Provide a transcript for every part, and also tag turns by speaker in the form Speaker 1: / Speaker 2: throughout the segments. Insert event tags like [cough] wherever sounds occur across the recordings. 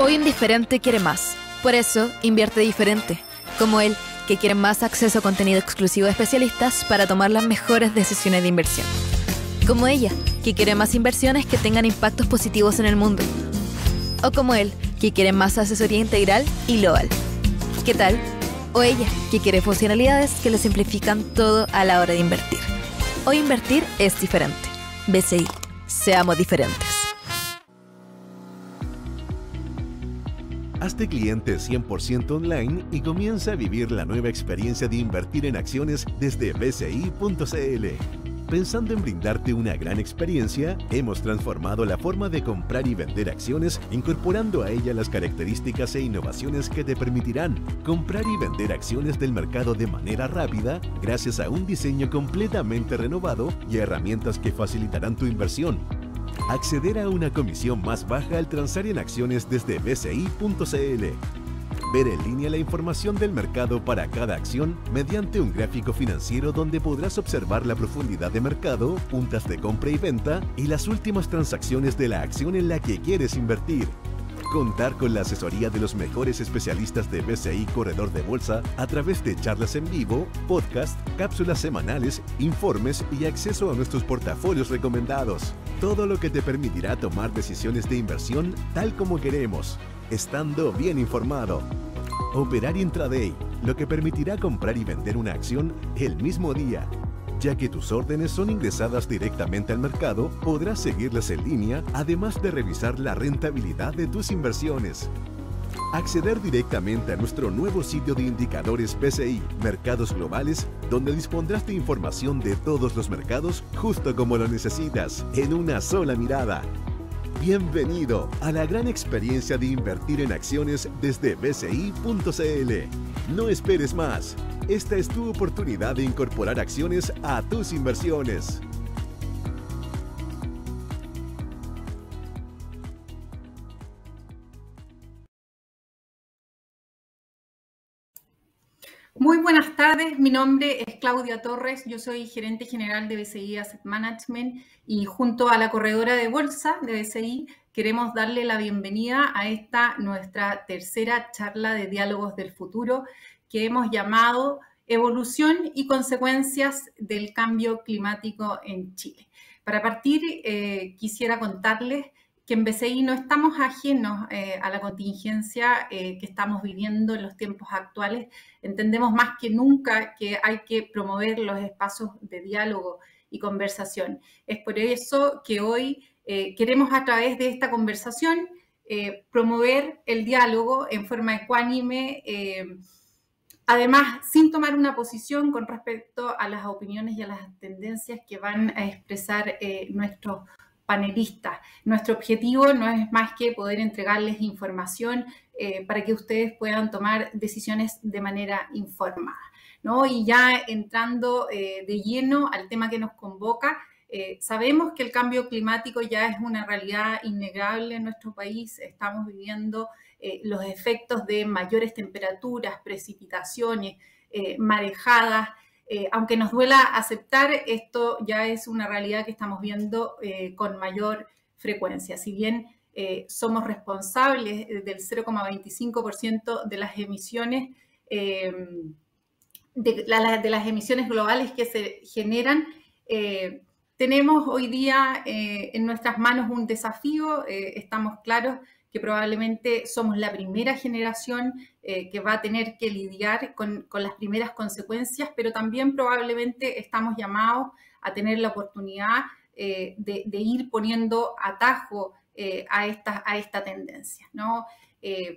Speaker 1: Hoy indiferente quiere más. Por eso invierte diferente, como él, que quiere más acceso a contenido exclusivo de especialistas para tomar las mejores decisiones de inversión. Como ella, que quiere más inversiones que tengan impactos positivos en el mundo. O como él, que quiere más asesoría integral y global. ¿Qué tal? O ella, que quiere funcionalidades que le simplifican todo a la hora de invertir. Hoy invertir es diferente. BCI, seamos diferentes.
Speaker 2: Hazte cliente 100% online y comienza a vivir la nueva experiencia de invertir en acciones desde bci.cl. Pensando en brindarte una gran experiencia, hemos transformado la forma de comprar y vender acciones, incorporando a ella las características e innovaciones que te permitirán comprar y vender acciones del mercado de manera rápida, gracias a un diseño completamente renovado y herramientas que facilitarán tu inversión acceder a una comisión más baja al transar en acciones desde bci.cl. Ver en línea la información del mercado para cada acción mediante un gráfico financiero donde podrás observar la profundidad de mercado, puntas de compra y venta y las últimas transacciones de la acción en la que quieres invertir. Contar con la asesoría de los mejores especialistas de BCI Corredor de Bolsa a través de charlas en vivo, podcast, cápsulas semanales, informes y acceso a nuestros portafolios recomendados. Todo lo que te permitirá tomar decisiones de inversión tal como queremos, estando bien informado. Operar intraday, lo que permitirá comprar y vender una acción el mismo día ya que tus órdenes son ingresadas directamente al mercado, podrás seguirlas en línea, además de revisar la rentabilidad de tus inversiones. Acceder directamente a nuestro nuevo sitio de indicadores PCI, Mercados Globales, donde dispondrás de información de todos los mercados justo como lo necesitas, en una sola mirada. Bienvenido a la gran experiencia de invertir en acciones desde bci.cl. No esperes más. Esta es tu oportunidad de incorporar acciones a tus inversiones.
Speaker 3: mi nombre es Claudia Torres, yo soy gerente general de BCI Asset Management y junto a la corredora de bolsa de BCI queremos darle la bienvenida a esta nuestra tercera charla de diálogos del futuro que hemos llamado Evolución y consecuencias del cambio climático en Chile. Para partir, eh, quisiera contarles que en BCI no estamos ajenos eh, a la contingencia eh, que estamos viviendo en los tiempos actuales. Entendemos más que nunca que hay que promover los espacios de diálogo y conversación. Es por eso que hoy eh, queremos a través de esta conversación promover el diálogo en forma ecuánime, además sin tomar una posición con respecto a las opiniones y a las tendencias que van a expresar nuestros panelistas. Nuestro objetivo no es más que poder entregarles información eh, para que ustedes puedan tomar decisiones de manera informada. Y ya entrando eh, de lleno al tema que nos convoca, eh, sabemos que el cambio climático ya es una realidad innegable en nuestro país. Estamos viviendo los efectos de mayores temperaturas, precipitaciones, marejadas, eh, aunque nos duela aceptar, esto ya es una realidad que estamos viendo eh, con mayor frecuencia. Si bien eh, somos responsables del 0,25% de las emisiones de, las emisiones globales que se generan, tenemos hoy día en nuestras manos un desafío, estamos claros que probablemente somos la primera generación eh, que va a tener que lidiar con, las primeras consecuencias, pero también probablemente estamos llamados a tener la oportunidad eh, de, ir poniendo atajo eh, a, esta, a esta tendencia.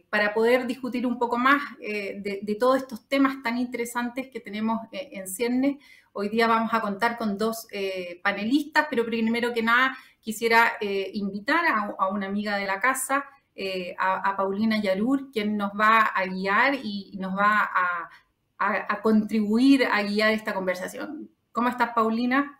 Speaker 3: para poder discutir un poco más de, todos estos temas tan interesantes que tenemos en Ciernes hoy día vamos a contar con dos panelistas, pero primero que nada quisiera invitar a, a una amiga de la casa, eh, a, Paulina Yalur, quien nos va a guiar y nos va a,
Speaker 4: a, contribuir a guiar esta conversación. ¿Cómo estás, Paulina?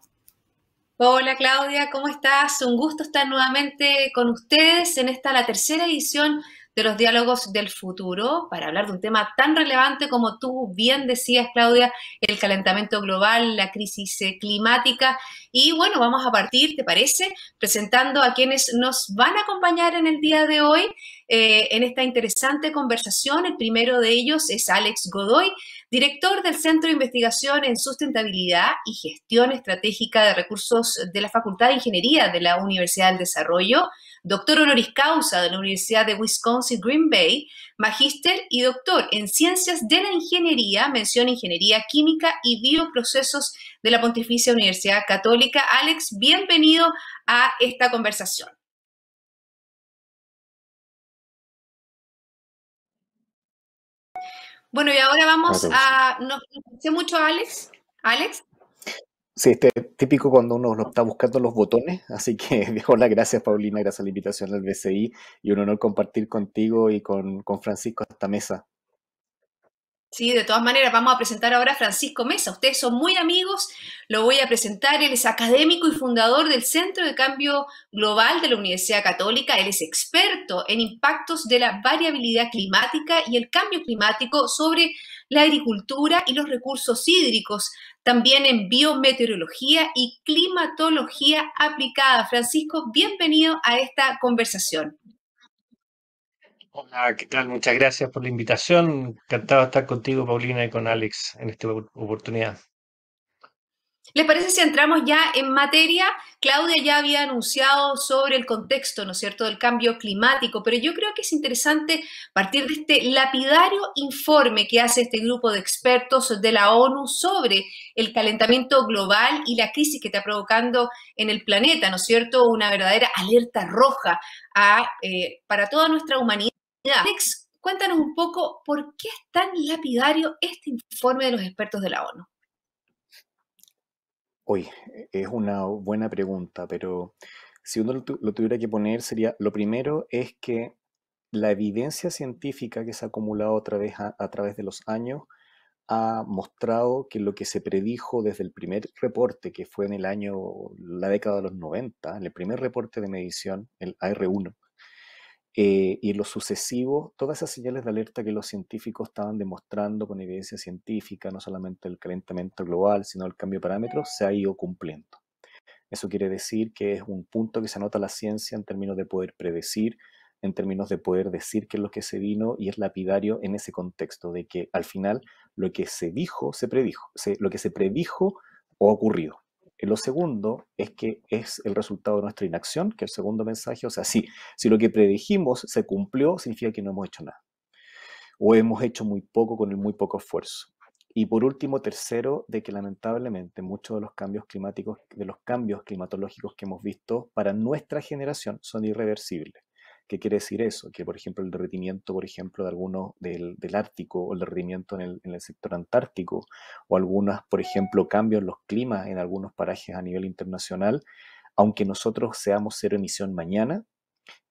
Speaker 4: Hola Claudia, ¿cómo estás? Un gusto estar nuevamente con ustedes en esta, la tercera edición de los diálogos del futuro para hablar de un tema tan relevante como tú bien decías, Claudia, el calentamiento global, la crisis eh, climática. Y bueno, vamos a partir, ¿te parece? Presentando a quienes nos van a acompañar en el día de hoy eh, en esta interesante conversación. El primero de ellos es Alex Godoy, director del Centro de Investigación en Sustentabilidad y Gestión Estratégica de Recursos de la Facultad de Ingeniería de la Universidad del Desarrollo doctor honoris causa de la Universidad de Wisconsin Green Bay, magíster y doctor en ciencias de la ingeniería, mención ingeniería química y bioprocesos de la Pontificia Universidad Católica. Alex, bienvenido a esta conversación. Bueno, y ahora vamos a... Nos, sé mucho Alex. Alex.
Speaker 5: Sí, este es típico cuando uno está buscando los botones, así que [laughs] dejo las gracias Paulina, gracias a la invitación al BCI y un honor compartir contigo y con, con Francisco esta mesa.
Speaker 4: Sí, de todas maneras, vamos a presentar ahora a Francisco Mesa. Ustedes son muy amigos, lo voy a presentar. Él es académico y fundador del Centro de Cambio Global de la Universidad Católica. Él es experto en impactos de la variabilidad climática y el cambio climático sobre la agricultura y los recursos hídricos, también en biometeorología y climatología aplicada. Francisco, bienvenido a esta conversación.
Speaker 6: Hola, ¿qué tal? Muchas gracias por la invitación. Encantado de estar contigo, Paulina, y con Alex en esta oportunidad.
Speaker 4: ¿Les parece si entramos ya en materia? Claudia ya había anunciado sobre el contexto, ¿no es cierto?, del cambio climático, pero yo creo que es interesante partir de este lapidario informe que hace este grupo de expertos de la ONU sobre el calentamiento global y la crisis que está provocando en el planeta, ¿no es cierto?, una verdadera alerta roja eh, para toda nuestra humanidad ya. Alex, cuéntanos un poco por qué es tan lapidario este informe de los expertos de la ONU.
Speaker 5: Hoy es una buena pregunta, pero si uno lo, tuviera que poner sería, lo primero es que la evidencia científica que se ha acumulado a través, través de los años ha mostrado que lo que se predijo desde el primer reporte, que fue en el año, la década de los 90, en el primer reporte de medición, el AR1, eh, y lo sucesivo, todas esas señales de alerta que los científicos estaban demostrando con evidencia científica, no solamente el calentamiento global, sino el cambio de parámetros, se ha ido cumpliendo. Eso quiere decir que es un punto que se anota la ciencia en términos de poder predecir, en términos de poder decir qué es lo que se vino y es lapidario en ese contexto de que al final lo que se dijo se predijo, lo que se predijo o ocurrido. Lo segundo es que es el resultado de nuestra inacción, que el segundo mensaje, o sea, sí, si lo que predijimos se cumplió, significa que no hemos hecho nada. O hemos hecho muy poco con el muy poco esfuerzo. Y por último, tercero, de que lamentablemente muchos de los cambios climáticos, de los cambios climatológicos que hemos visto para nuestra generación son irreversibles. ¿Qué quiere decir eso? Que, por ejemplo, el derretimiento, por ejemplo, de algunos del, del Ártico o el derretimiento en el, sector antártico o algunas, por ejemplo, cambios en los climas en algunos parajes a nivel internacional, aunque nosotros seamos cero emisión mañana,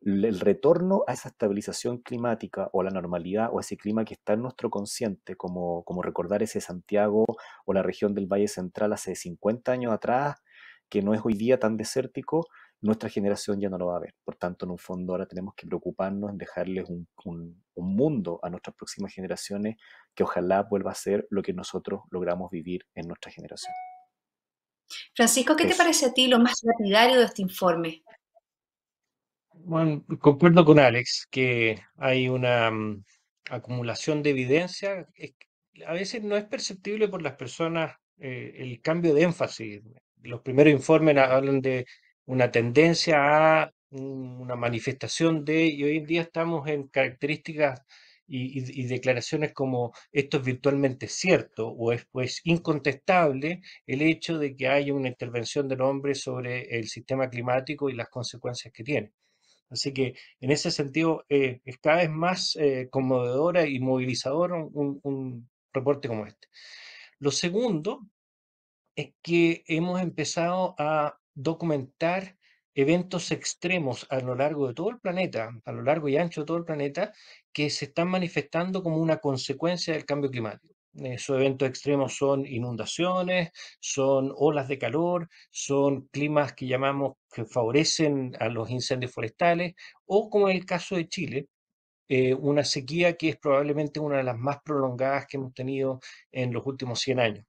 Speaker 5: el retorno a esa estabilización climática o la normalidad o ese clima que está en nuestro consciente, como, como recordar ese Santiago o la región del Valle Central hace 50 años atrás, que no es hoy día tan desértico, nuestra generación ya no lo va a ver. Por tanto, en un fondo ahora tenemos que preocuparnos en dejarles un, mundo a nuestras próximas generaciones que ojalá vuelva a ser lo que nosotros logramos vivir en nuestra generación.
Speaker 4: Francisco, ¿qué te parece a ti lo más lapidario de este informe?
Speaker 6: Bueno, concuerdo con Alex que hay una mm, acumulación de evidencia. a veces no es perceptible por las personas eh, el cambio de énfasis. Los primeros informes hablan de una tendencia a una manifestación de, y hoy en día estamos en características y, declaraciones como esto es virtualmente cierto o es pues incontestable el hecho de que haya una intervención del hombre sobre el sistema climático y las consecuencias que tiene. Así que en ese sentido eh, es cada vez más eh, conmovedora y movilizadora un reporte como este. Lo segundo es que hemos empezado a documentar eventos extremos a lo largo de todo el planeta, a lo largo y ancho de todo el planeta, que se están manifestando como una consecuencia del cambio climático. Eh, esos eventos extremos son inundaciones, son olas de calor, son climas que llamamos que favorecen a los incendios forestales, o como en el caso de Chile, eh, una sequía que es probablemente una de las más prolongadas que hemos tenido en los últimos 100 años.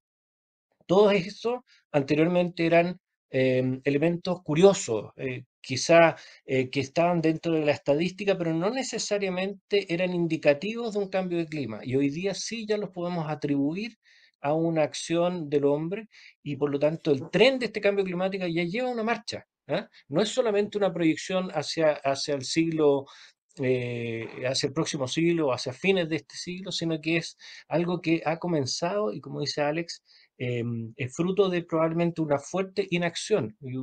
Speaker 6: Todo esto anteriormente eran Em, elementos curiosos, eh, quizá eh, que estaban dentro de la estadística, pero no necesariamente eran indicativos de un cambio de clima. Y hoy día sí ya los podemos atribuir a una acción del hombre y por lo tanto el tren de este cambio climático ya lleva una marcha. ¿ah? No es solamente una proyección hacia, hacia el siglo eh, hacia el próximo siglo o hacia fines de este siglo, sino que es algo que ha comenzado y como dice Alex, Em, es fruto de probablemente una fuerte inacción y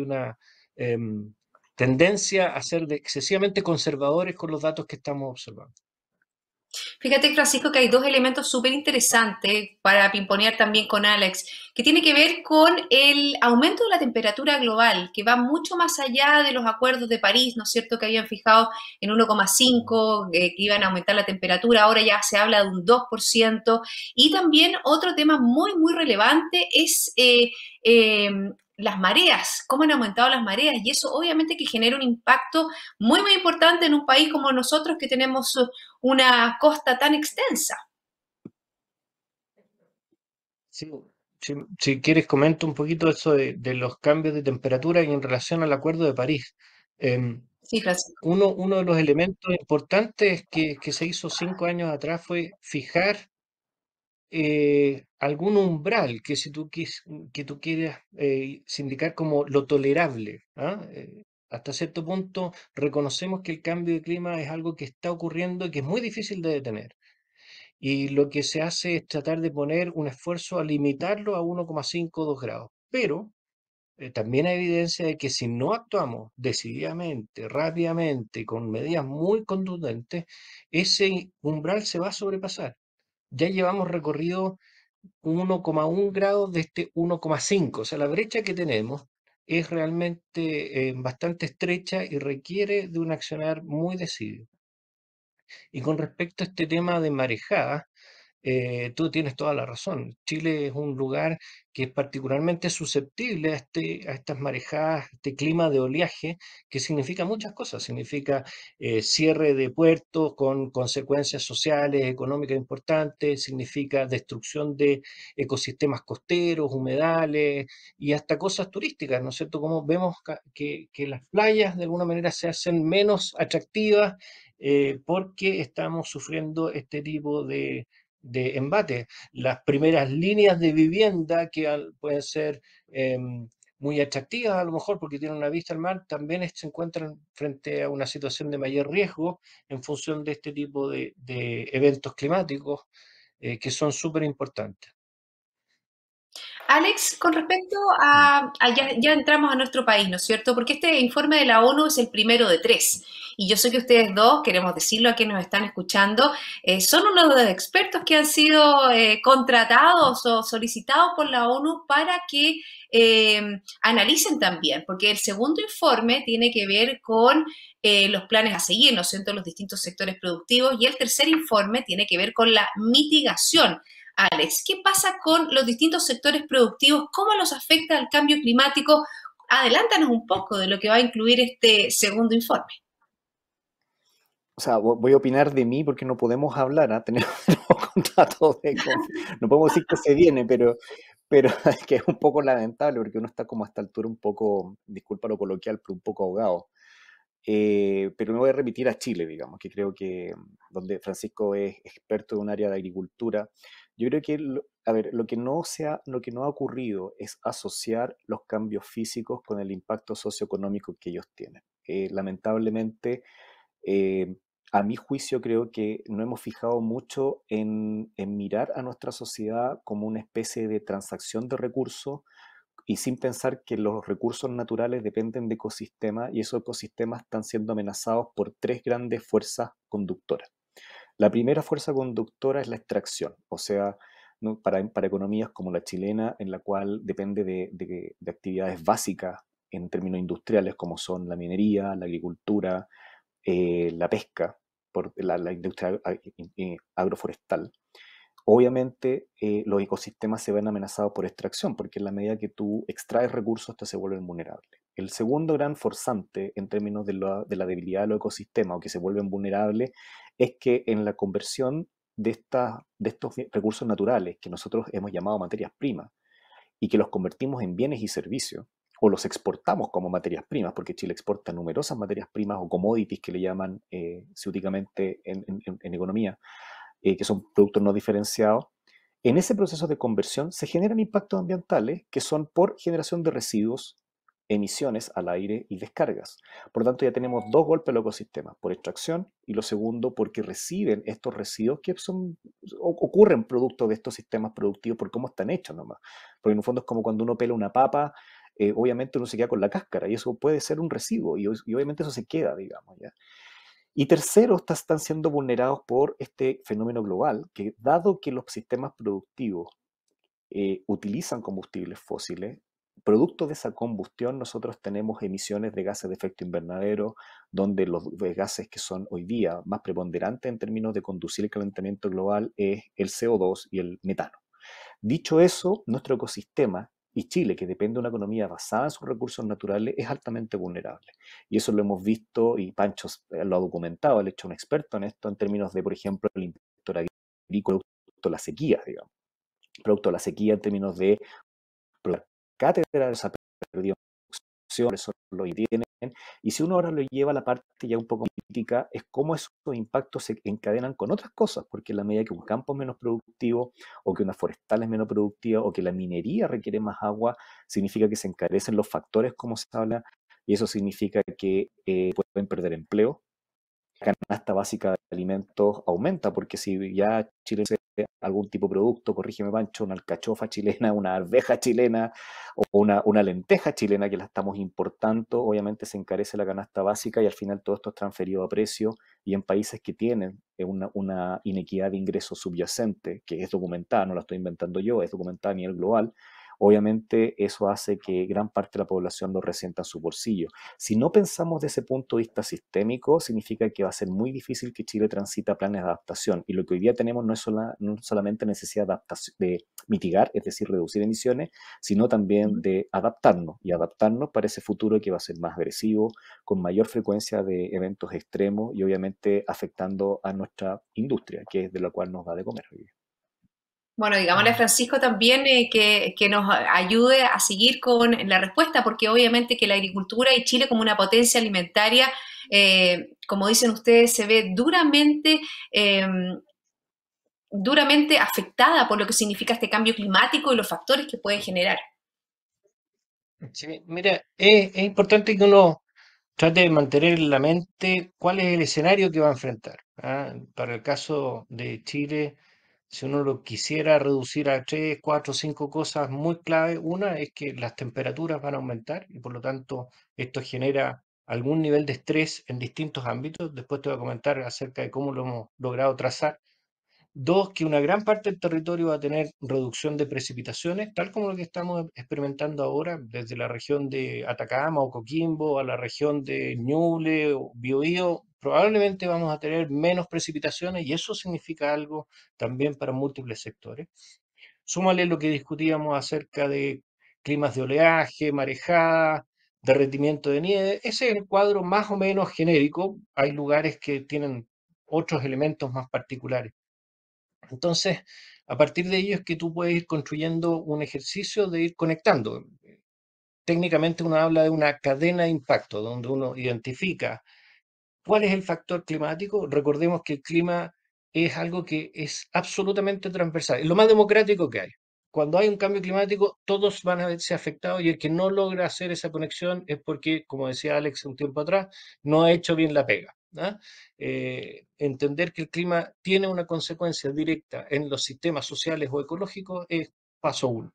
Speaker 6: una, em, tendencia a ser excesivamente conservadores con los datos que estamos observando.
Speaker 4: Fíjate, Francisco, que hay dos elementos súper interesantes para pimponear también con Alex, que tiene que ver con el aumento de la temperatura global, que va mucho más allá de los acuerdos de París, ¿no es cierto?, que habían fijado en 1,5, eh, que iban a aumentar la temperatura, ahora ya se habla de un 2%. Y también otro tema muy, muy relevante es... Eh, eh, las mareas, cómo han aumentado las mareas y eso obviamente que genera un impacto muy, muy importante en un país como nosotros que tenemos eh, una costa tan extensa.
Speaker 6: si, quieres comento un poquito eso de, los cambios de temperatura y en relación al Acuerdo de París. Eh, Uno, uno de los elementos importantes que, que se hizo cinco años atrás fue fijar eh, algún umbral que, si tú, que tú quieras eh, indicar como lo tolerable. ¿ah? Eh, hasta cierto punto reconocemos que el cambio de clima es algo que está ocurriendo y que es muy difícil de detener. Y lo que se hace es tratar de poner un esfuerzo a limitarlo a 1,5 o 2 grados. Pero eh, también hay evidencia de que si no actuamos decididamente, rápidamente, con medidas muy contundentes, ese umbral se va a sobrepasar ya llevamos recorrido 1,1 grados de este 1,5. O sea, la brecha que tenemos es realmente eh, bastante estrecha y requiere de un accionar muy decidido. Y con respecto a este tema de marejada, eh, tú tienes toda la razón. Chile es un lugar que es particularmente susceptible a, este, estas marejadas, este clima de oleaje, que significa muchas cosas. Significa eh, cierre de puertos con consecuencias sociales, económicas importantes, significa destrucción de ecosistemas costeros, humedales y hasta cosas turísticas, ¿no es cierto? Como vemos que, las playas de alguna manera se hacen menos atractivas eh, porque estamos sufriendo este tipo de de embate. Las primeras líneas de vivienda que pueden ser em, muy atractivas a lo mejor porque tienen una vista al mar, también se encuentran frente a una situación de mayor riesgo en función de este tipo de, eventos climáticos eh, que son súper importantes.
Speaker 4: Alex, con respecto a, ya, entramos a nuestro país, ¿no es cierto? Porque este informe de la ONU es el primero de tres. Y yo sé que ustedes dos, queremos decirlo a quienes nos están escuchando, eh, son uno de los expertos que han sido eh, contratados o solicitados por la ONU para que eh, analicen también, porque el segundo informe tiene que ver con los planes a seguir, ¿no es cierto?, los distintos sectores productivos. Y el tercer informe tiene que ver con la mitigación Alex, ¿qué pasa con los distintos sectores productivos? ¿Cómo los afecta el cambio climático? Adelántanos un poco de lo que va a incluir este segundo informe.
Speaker 5: O sea, voy a opinar de mí porque no podemos hablar, ¿ah? [laughs] tenemos, contratos de... No podemos decir que se viene, pero, pero [laughs] que es un poco lamentable porque uno está como a esta altura un poco, disculpa lo coloquial, pero un poco ahogado. Eh, pero me voy a remitir a Chile, digamos, que creo que mm, donde Francisco es experto en un área de agricultura. Yo creo que, a ver, lo que, no sea, lo que no ha ocurrido es asociar los cambios físicos con el impacto socioeconómico que ellos tienen. Eh, lamentablemente, eh, a mi juicio creo que no hemos fijado mucho en, en, mirar a nuestra sociedad como una especie de transacción de recursos y sin pensar que los recursos naturales dependen de ecosistemas y esos ecosistemas están siendo amenazados por tres grandes fuerzas conductoras. La primera fuerza conductora es la extracción, o sea, para, economías como la chilena, en la cual depende de, actividades básicas en términos industriales, como son la minería, la agricultura, eh, la pesca, por la, industria eh, agroforestal. Obviamente eh, los ecosistemas se ven amenazados por extracción, porque en la medida que tú extraes recursos, hasta se vuelven vulnerables. El segundo gran forzante en términos de la, de la, debilidad de los ecosistemas o que se vuelven vulnerables es que en la conversión de, de estos recursos naturales que nosotros hemos llamado materias primas y que los convertimos en bienes y servicios, o los exportamos como materias primas, porque Chile exporta numerosas materias primas o commodities que le llaman eh, ciúticamente en, economía, eh, que son productos no diferenciados, en ese proceso de conversión se generan impactos ambientales que son por generación de residuos emisiones al aire y descargas. Por lo tanto, ya tenemos dos golpes al ecosistema, por extracción y lo segundo porque reciben estos residuos que son, ocurren producto de estos sistemas productivos por cómo están hechos nomás. Porque en un fondo es como cuando uno pela una papa, eh, obviamente uno se queda con la cáscara y eso puede ser un residuo y, obviamente eso se queda, digamos. ¿ya? Y tercero, están siendo vulnerados por este fenómeno global que dado que los sistemas productivos eh, utilizan combustibles fósiles, producto de esa combustión nosotros tenemos emisiones de gases de efecto invernadero, donde los gases que son hoy día más preponderantes en términos de conducir el calentamiento global es el CO2 y el metano. Dicho eso, nuestro ecosistema y Chile, que depende de una economía basada en sus recursos naturales, es altamente vulnerable. Y eso lo hemos visto y Pancho eh, lo ha documentado, el ha hecho un experto en esto en términos de, por ejemplo, el impacto agrícola, la sequía, digamos. Producto de la sequía en términos de cátedra de esa por eso lo tienen. Y si uno ahora lo lleva a la parte ya un poco crítica, es cómo esos impactos se encadenan con otras cosas, porque en la medida que un campo es menos productivo, o que una forestal es menos productiva, o que la minería requiere más agua, significa que se encarecen los factores, como se habla, y eso significa que eh, pueden perder empleo, canasta básica de alimentos aumenta, porque si ya Chile hace algún tipo de producto, corrígeme Pancho, una alcachofa chilena, [laughs] una arveja chilena o una, lenteja chilena que la estamos importando, obviamente se encarece la canasta básica y al final todo esto es transferido a precio y en países que tienen eh, una, una inequidad de ingresos subyacente, que es documentada, no la estoy inventando yo, es documentada a nivel global, obviamente eso hace que gran parte de la población lo resienta en su bolsillo. Si no pensamos desde ese punto de vista sistémico, significa que va a ser muy difícil que Chile transita planes de adaptación. Y lo que hoy día tenemos no es, solamente necesidad de, mitigar, es decir, reducir emisiones, sino también de adaptarnos y adaptarnos para ese futuro que va a ser más agresivo, con mayor frecuencia de eventos extremos y obviamente afectando a nuestra industria, que es de la cual nos da de comer hoy
Speaker 4: bueno, digámosle a Francisco también eh, que, nos ayude a seguir con la respuesta, porque obviamente que la agricultura y Chile como una potencia alimentaria, eh, como dicen ustedes, se ve duramente... Em, duramente afectada por lo que significa este cambio climático y los factores que puede generar.
Speaker 6: mira, es, importante que uno trate de mantener en la mente cuál es el escenario que va a enfrentar. ¿ah? Para el caso de Chile, si uno lo quisiera reducir a tres, cuatro, cinco cosas muy clave, una es que las temperaturas van a aumentar y por lo tanto esto genera algún nivel de estrés en distintos ámbitos. Después te voy a comentar acerca de cómo lo hemos logrado trazar. Dos, que una gran parte del territorio va a tener reducción de precipitaciones, tal como lo que estamos experimentando ahora, desde la región de Atacama o Coquimbo a la región de Ñuble o Biobío, probablemente vamos a tener menos precipitaciones y eso significa algo también para múltiples sectores. Súmale lo que discutíamos acerca de climas de oleaje, marejada, derretimiento de nieve. Ese es el cuadro más o menos genérico. Hay lugares que tienen otros elementos más particulares. Entonces, a partir de ello es que tú puedes ir construyendo un ejercicio de ir conectando. Técnicamente uno habla de una cadena de impacto, donde uno identifica ¿Cuál es el factor climático? Recordemos que el clima es algo que es absolutamente transversal, es lo más democrático que hay. Cuando hay un cambio climático, todos van a verse afectados y el que no logra hacer esa conexión es porque, como decía Alex un tiempo atrás, no ha hecho bien la pega. ¿ah? Eh, entender que el clima tiene una consecuencia directa en los sistemas sociales o ecológicos es paso uno.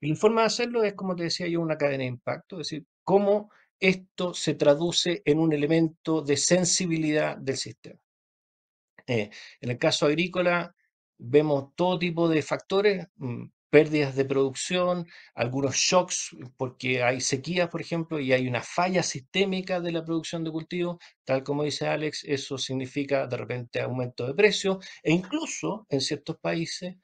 Speaker 6: Y la forma de hacerlo es, como te decía yo, una cadena de impacto, es decir, cómo esto se traduce en un elemento de sensibilidad del sistema. Eh, en el caso agrícola vemos todo tipo de factores, mm, pérdidas de producción, algunos shocks porque hay sequías, por ejemplo, y hay una falla sistémica de la producción de cultivos, tal como dice Alex, eso significa de repente aumento de precios e incluso en ciertos países,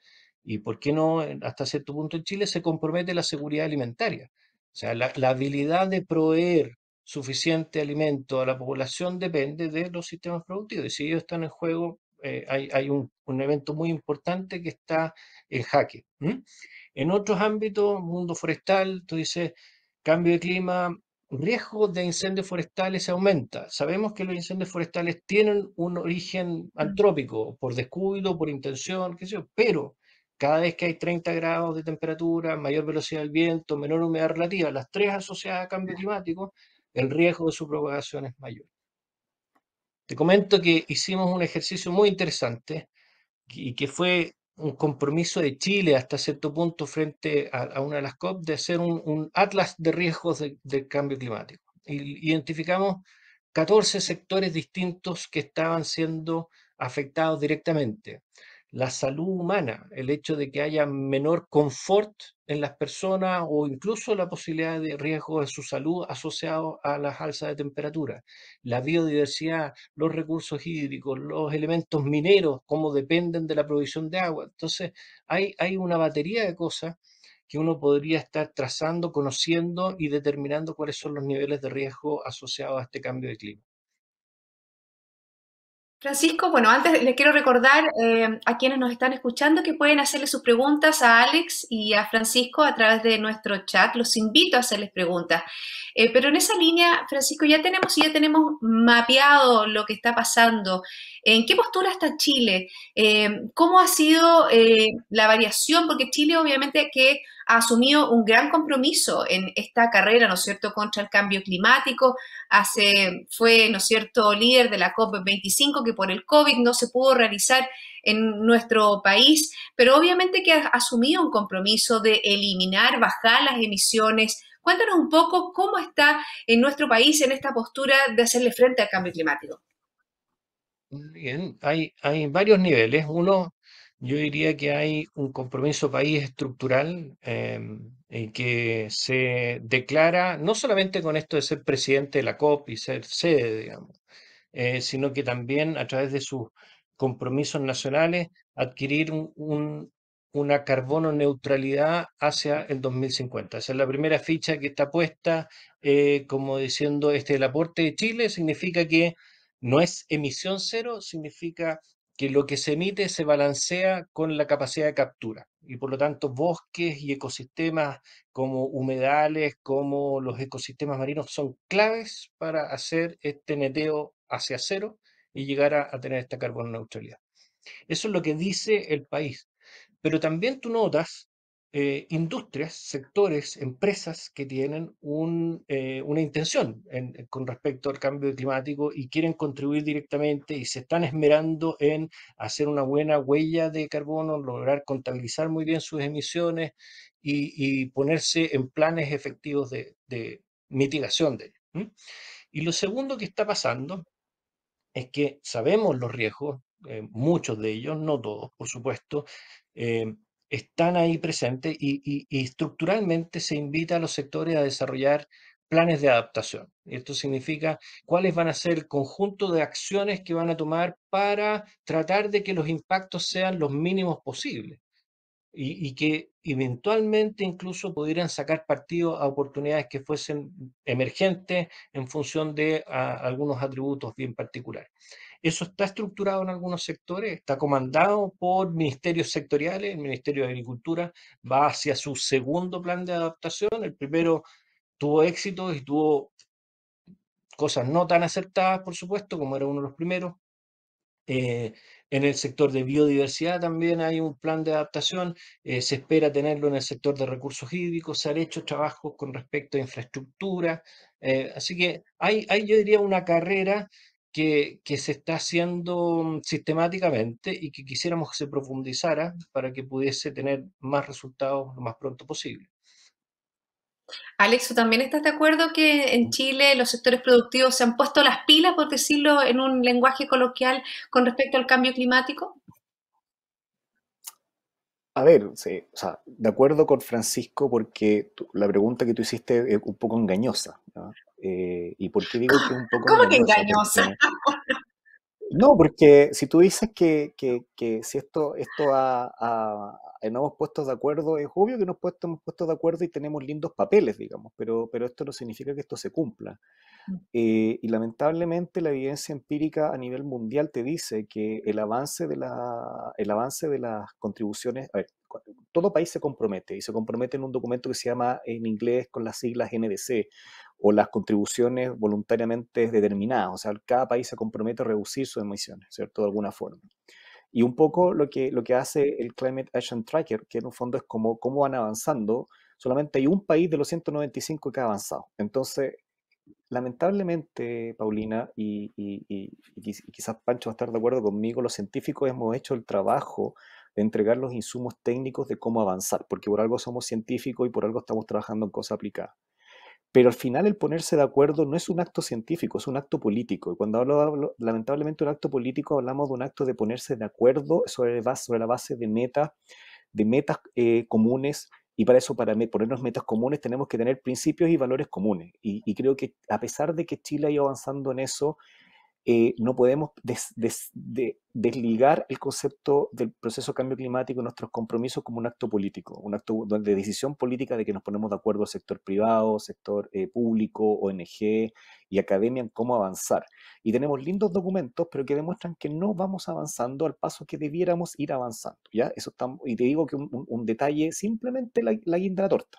Speaker 6: y por qué no hasta cierto punto en Chile, se compromete la seguridad alimentaria. O sea, la, habilidad de proveer suficiente alimento a la población depende de los sistemas productivos. Y si ellos están en juego, eh, hay, un, evento muy importante que está en jaque. En otros ámbitos, mundo forestal, tú dices, cambio de clima, riesgo de incendios forestales aumenta. Sabemos que los incendios forestales tienen un origen antrópico, por descuido, por intención, qué sé yo, pero cada vez que hay 30 grados de temperatura, mayor velocidad del viento, menor humedad relativa, las tres asociadas a cambio climático, el riesgo de su propagación es mayor. Te comento que hicimos un ejercicio muy interesante y que fue un compromiso de Chile hasta cierto punto frente a, una de las COP de hacer un, atlas de riesgos del cambio climático. identificamos 14 sectores distintos que estaban siendo afectados directamente la salud humana, el hecho de que haya menor confort en las personas o incluso la posibilidad de riesgo en su salud asociado a las alzas de temperatura, la biodiversidad, los recursos hídricos, los elementos mineros, cómo dependen de la provisión de agua. Entonces, hay, hay una batería de cosas que uno podría estar trazando, conociendo y determinando cuáles son los niveles de riesgo asociados a este cambio de clima.
Speaker 4: Francisco, bueno, antes les quiero recordar eh, a quienes nos están escuchando que pueden hacerle sus preguntas a Alex y a Francisco a través de nuestro chat. Los invito a hacerles preguntas. Eh, pero en esa línea, Francisco, ya tenemos ya tenemos mapeado lo que está pasando. ¿En qué postura está Chile? Eh, ¿Cómo ha sido la variación? Porque Chile, obviamente, que ha asumido un gran compromiso en esta carrera, ¿no es cierto?, contra el cambio climático. Hace, fue, ¿no es cierto?, líder de la COP25 que por el COVID no se pudo realizar en nuestro país, pero obviamente que ha asumido un compromiso de eliminar, bajar las emisiones. Cuéntanos un poco cómo está en nuestro país en esta postura de hacerle frente al cambio climático.
Speaker 6: Bien, hay, hay varios niveles. Uno, yo diría que hay un compromiso país estructural em, en que se declara no solamente con esto de ser presidente de la COP y ser sede, digamos, eh, sino que también a través de sus compromisos nacionales adquirir una carbono neutralidad hacia el 2050. Esa es la primera ficha que está puesta, eh, como diciendo, este el aporte de Chile significa que no es emisión cero, significa que lo que se emite se balancea con la capacidad de captura y por lo tanto bosques y ecosistemas como humedales, como los ecosistemas marinos son claves para hacer este neteo hacia cero y llegar a, tener esta carbono neutralidad. Eso es lo que dice el país. Pero también tú notas eh, industrias, sectores, empresas que tienen eh, una intención eh, con respecto al cambio climático y quieren contribuir directamente y se están esmerando en hacer una buena huella de carbono, lograr contabilizar muy bien sus emisiones y, ponerse en planes efectivos de, mitigación de ello. Y lo segundo que está pasando es que sabemos los riesgos, muchos de ellos, no todos, por supuesto, están ahí presentes y, estructuralmente se invita a los sectores a desarrollar planes de adaptación. Esto significa cuáles van a ser el conjunto de acciones que van a tomar para tratar de que los impactos sean los mínimos posibles y, que eventualmente incluso pudieran sacar partido a oportunidades que fuesen emergentes en función de algunos atributos bien particulares. Eso está estructurado en algunos sectores, está comandado por ministerios sectoriales. El Ministerio de Agricultura va hacia su segundo plan de adaptación. El primero tuvo éxito y tuvo cosas no tan acertadas, por supuesto, como era uno de los primeros. Eh, en el sector de biodiversidad también hay un plan de adaptación, eh, se espera tenerlo en el sector de recursos hídricos, se han hecho trabajos con respecto a infraestructura, eh, así que hay, hay, yo diría, una carrera que, se está haciendo mm, sistemáticamente y que quisiéramos que se profundizara para que pudiese tener más resultados lo más pronto posible.
Speaker 4: Alex, también estás de acuerdo que en Chile los sectores productivos se han puesto las pilas, por decirlo en un lenguaje coloquial, con respecto al cambio climático?
Speaker 5: A ver, sí, o sea, de acuerdo con Francisco, porque la pregunta que tú hiciste es un poco engañosa. Eh, ¿Y por qué digo que es un poco... ¿Cómo que engañosa? [laughs] No, porque si tú dices que, si esto, esto eh, no hemos puesto de acuerdo, es obvio que nos hemos puesto de acuerdo y tenemos lindos papeles, digamos, pero, pero esto no significa que esto se cumpla. Mm. Eh, y lamentablemente la evidencia empírica a nivel mundial te dice que el avance de, la, el avance de las contribuciones, a ver, todo país se compromete y se compromete en un documento que se llama en inglés con las siglas NDC, o las contribuciones voluntariamente determinadas. O sea, cada país se compromete a reducir sus emisiones, ¿cierto? De alguna forma. Y un poco lo que, lo que hace el Climate Action Tracker, que en un fondo es como cómo van avanzando, solamente hay un país de los 195 que ha avanzado. Entonces, lamentablemente, Paulina, y, y, quizás Pancho va a estar de acuerdo conmigo, los científicos hemos hecho el trabajo de entregar los insumos técnicos de cómo avanzar, porque por algo somos científicos y por algo estamos trabajando en cosas aplicadas. Pero al final el ponerse de acuerdo no es un acto científico, es un acto político. Y cuando hablo, lamentablemente, de un acto político, hablamos de un acto de ponerse de acuerdo sobre, la base de metas, de eh, metas comunes. Y para eso, para ponernos metas comunes, tenemos que tener principios y valores comunes. Y, y creo que a pesar de que Chile ha ido avanzando en eso, eh, no podemos desligar el concepto del proceso de cambio climático y nuestros compromisos como un acto político, un acto de decisión política de que nos ponemos de acuerdo sector privado, sector eh, público, ONG y academia en cómo avanzar. Y tenemos lindos documentos, pero que demuestran que no vamos avanzando al paso que debiéramos ir avanzando. ¿ya? Eso está, y te digo que un, detalle, simplemente la, la guinda de la torta.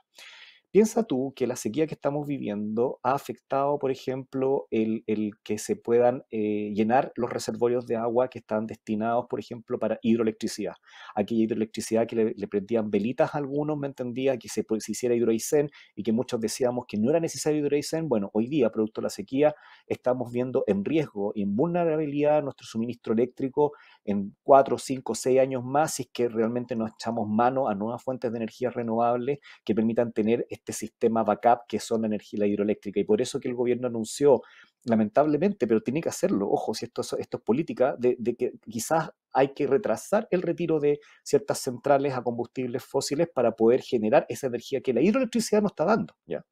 Speaker 5: Piensa tú que la sequía que estamos viviendo ha afectado, por ejemplo, el, que se puedan eh, llenar los reservorios de agua que están destinados, por ejemplo, para hidroelectricidad. Aquella hidroelectricidad que le, prendían velitas a algunos, me entendía, que se, se hiciera hidroicén y que muchos decíamos que no era necesario hidroicén. Bueno, hoy día, producto de la sequía, estamos viendo en riesgo y en vulnerabilidad nuestro suministro eléctrico en cuatro, cinco, seis años más si es que realmente no echamos mano a nuevas fuentes de energía renovables que permitan tener este sistema backup que son la energía hidroeléctrica. Y por eso que el gobierno anunció, lamentablemente, pero tiene que hacerlo, ojo, si esto, es política, de, que quizás hay que retrasar el retiro de ciertas centrales a combustibles fósiles para poder generar esa energía que la hidroelectricidad no está dando. ¿ya?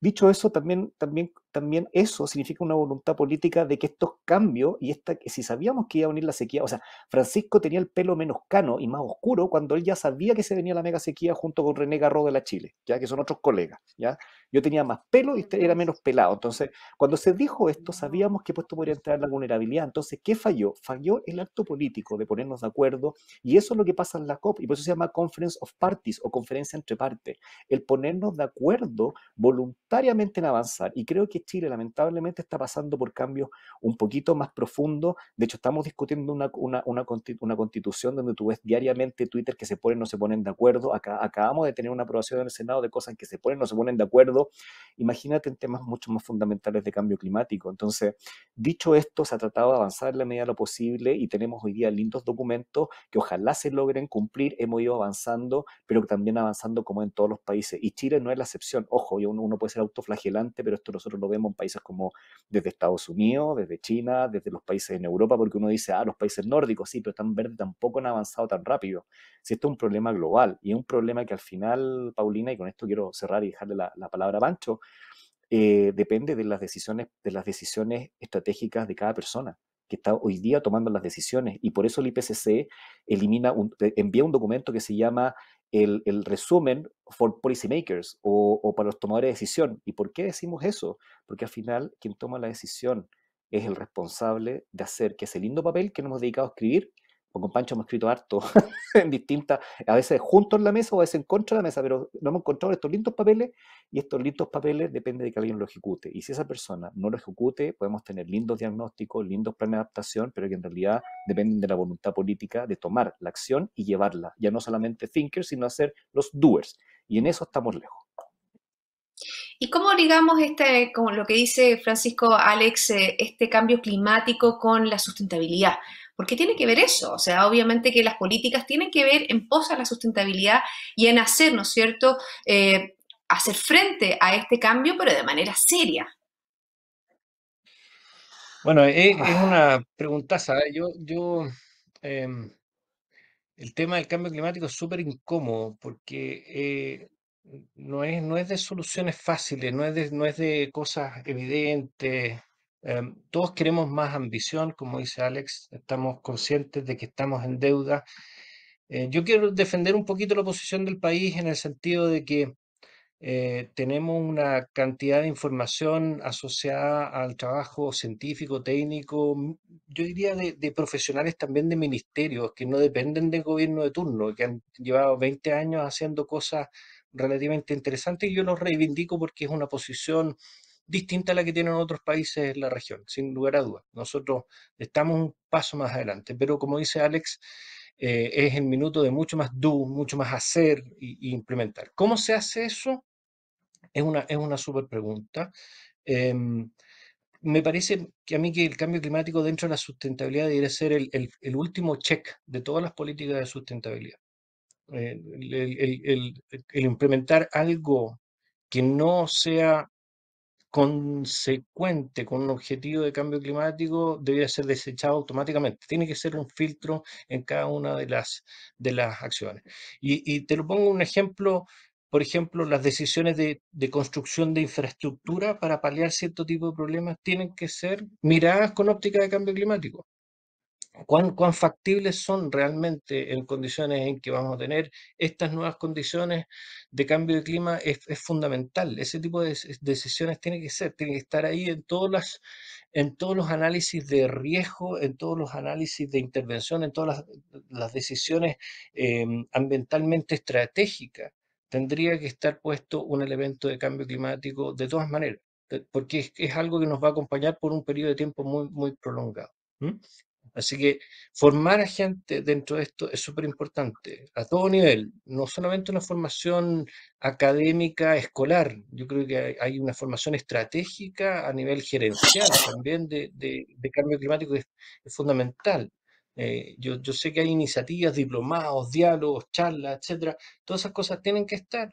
Speaker 5: Dicho eso, también, también también eso significa una voluntad política de que estos cambios y esta, si sabíamos que iba a venir la sequía, o sea, Francisco tenía el pelo menos cano y más oscuro cuando él ya sabía que se venía la mega sequía junto con René Garro de la Chile, ya que son otros colegas, ya. Yo tenía más pelo y era menos pelado. Entonces, cuando se dijo esto, sabíamos que esto podría entrar en la vulnerabilidad. Entonces, ¿qué falló? Falló el acto político de ponernos de acuerdo y eso es lo que pasa en la COP y por eso se llama Conference of Parties o conferencia entre partes, el ponernos de acuerdo voluntariamente en avanzar y creo que Chile lamentablemente está pasando por cambios un poquito más profundos. De hecho, estamos discutiendo una, una, constitución donde tú ves diariamente Twitter que se ponen, no se ponen de acuerdo. Acá, acabamos de tener una aprobación en el Senado de cosas que se ponen, no se ponen de acuerdo. Imagínate en temas mucho más fundamentales de cambio climático. Entonces, dicho esto, se ha tratado de avanzar en la medida de lo posible y tenemos hoy día lindos documentos que ojalá se logren cumplir. Hemos ido avanzando, pero también avanzando como en todos los países. Y Chile no es la excepción. Ojo, uno, uno puede ser autoflagelante, pero esto nosotros lo vemos en países como desde Estados Unidos, desde China, desde los países en Europa, porque uno dice, ah, los países nórdicos, sí, pero están verdes, tampoco han avanzado tan rápido. Si esto es un problema global y es un problema que al final, Paulina, y con esto quiero cerrar y dejarle la, palabra a Pancho, eh, depende de las decisiones, de las decisiones estratégicas de cada persona que está hoy día tomando las decisiones. Y por eso el IPCC elimina envía un documento que se llama el, resumen for policymakers makers o para los tomadores de decisión. ¿Y por qué decimos eso? Porque al final quien toma la decisión es el responsable de hacer que ese lindo papel que nos hemos dedicado a escribir o con Pancho hemos escrito harto, [laughs] en distintas, a veces juntos en la mesa o a veces en contra de la mesa, pero no hemos encontrado estos lindos papeles y estos lindos papeles depende de que alguien lo ejecute. Y si esa persona no lo ejecute, podemos tener lindos diagnósticos, lindos planes de adaptación, pero que en realidad dependen de la voluntad política de tomar la acción y llevarla. Ya no solamente thinkers, sino hacer los doers. Y en eso estamos lejos.
Speaker 4: ¿Y cómo ligamos este, con lo que dice Francisco Alex, eh, este cambio climático con la sustentabilidad? Porque tiene que ver eso? O sea, obviamente que las políticas tienen que ver en posar la sustentabilidad y en hacer, ¿no es cierto?, eh, hacer frente a este cambio, pero de manera seria.
Speaker 6: Bueno, eh, es, ah. una preguntaza. ¿eh? Yo, yo em, el tema del cambio climático es súper incómodo porque no, es, no es de soluciones fáciles, no es no es de cosas evidentes. Em, todos queremos más ambición, como dice Alex, estamos conscientes de que estamos en deuda. Eh, yo quiero defender un poquito la posición del país en el sentido de que eh, tenemos una cantidad de información asociada al trabajo científico, técnico, yo diría de, profesionales también de ministerios que no dependen del gobierno de turno, que han llevado 20 años haciendo cosas relativamente interesantes y yo los reivindico porque es una posición distinta a la que tienen otros países en la región, sin lugar a dudas. Nosotros estamos un paso más adelante, pero como dice Alex, eh, es el minuto de mucho más do, mucho más hacer y, implementar. ¿Cómo se hace eso? Es una, es una súper pregunta. Em, me parece que a mí que el cambio climático dentro de la sustentabilidad debe ser el, último check de todas las políticas de sustentabilidad. Eh, el implementar algo que no sea consecuente con un objetivo de cambio climático debería ser desechado automáticamente. Tiene que ser un filtro en cada una de las, de las acciones. Y, te lo pongo un ejemplo, por ejemplo, las decisiones de, de, construcción de infraestructura para paliar cierto tipo de problemas tienen que ser miradas con óptica de cambio climático. ¿Cuán, factibles son realmente en condiciones en que vamos a tener estas nuevas condiciones de cambio de clima? Es, fundamental. Ese tipo de decisiones tiene que ser, tiene que estar ahí en todas las, en todos los análisis de riesgo, en todos los análisis de intervención, en todas las, decisiones eh, ambientalmente estratégicas. Tendría que estar puesto un elemento de cambio climático de todas maneras, eh, porque es, algo que nos va a acompañar por un periodo de tiempo muy, muy prolongado. Así que formar a gente dentro de esto es súper importante, a todo nivel, no solamente una formación académica escolar, yo creo que hay una formación estratégica a nivel gerencial también de, cambio climático es, fundamental. Eh, yo, sé que hay iniciativas, diplomados, diálogos, charlas, etcétera, todas esas cosas tienen que estar.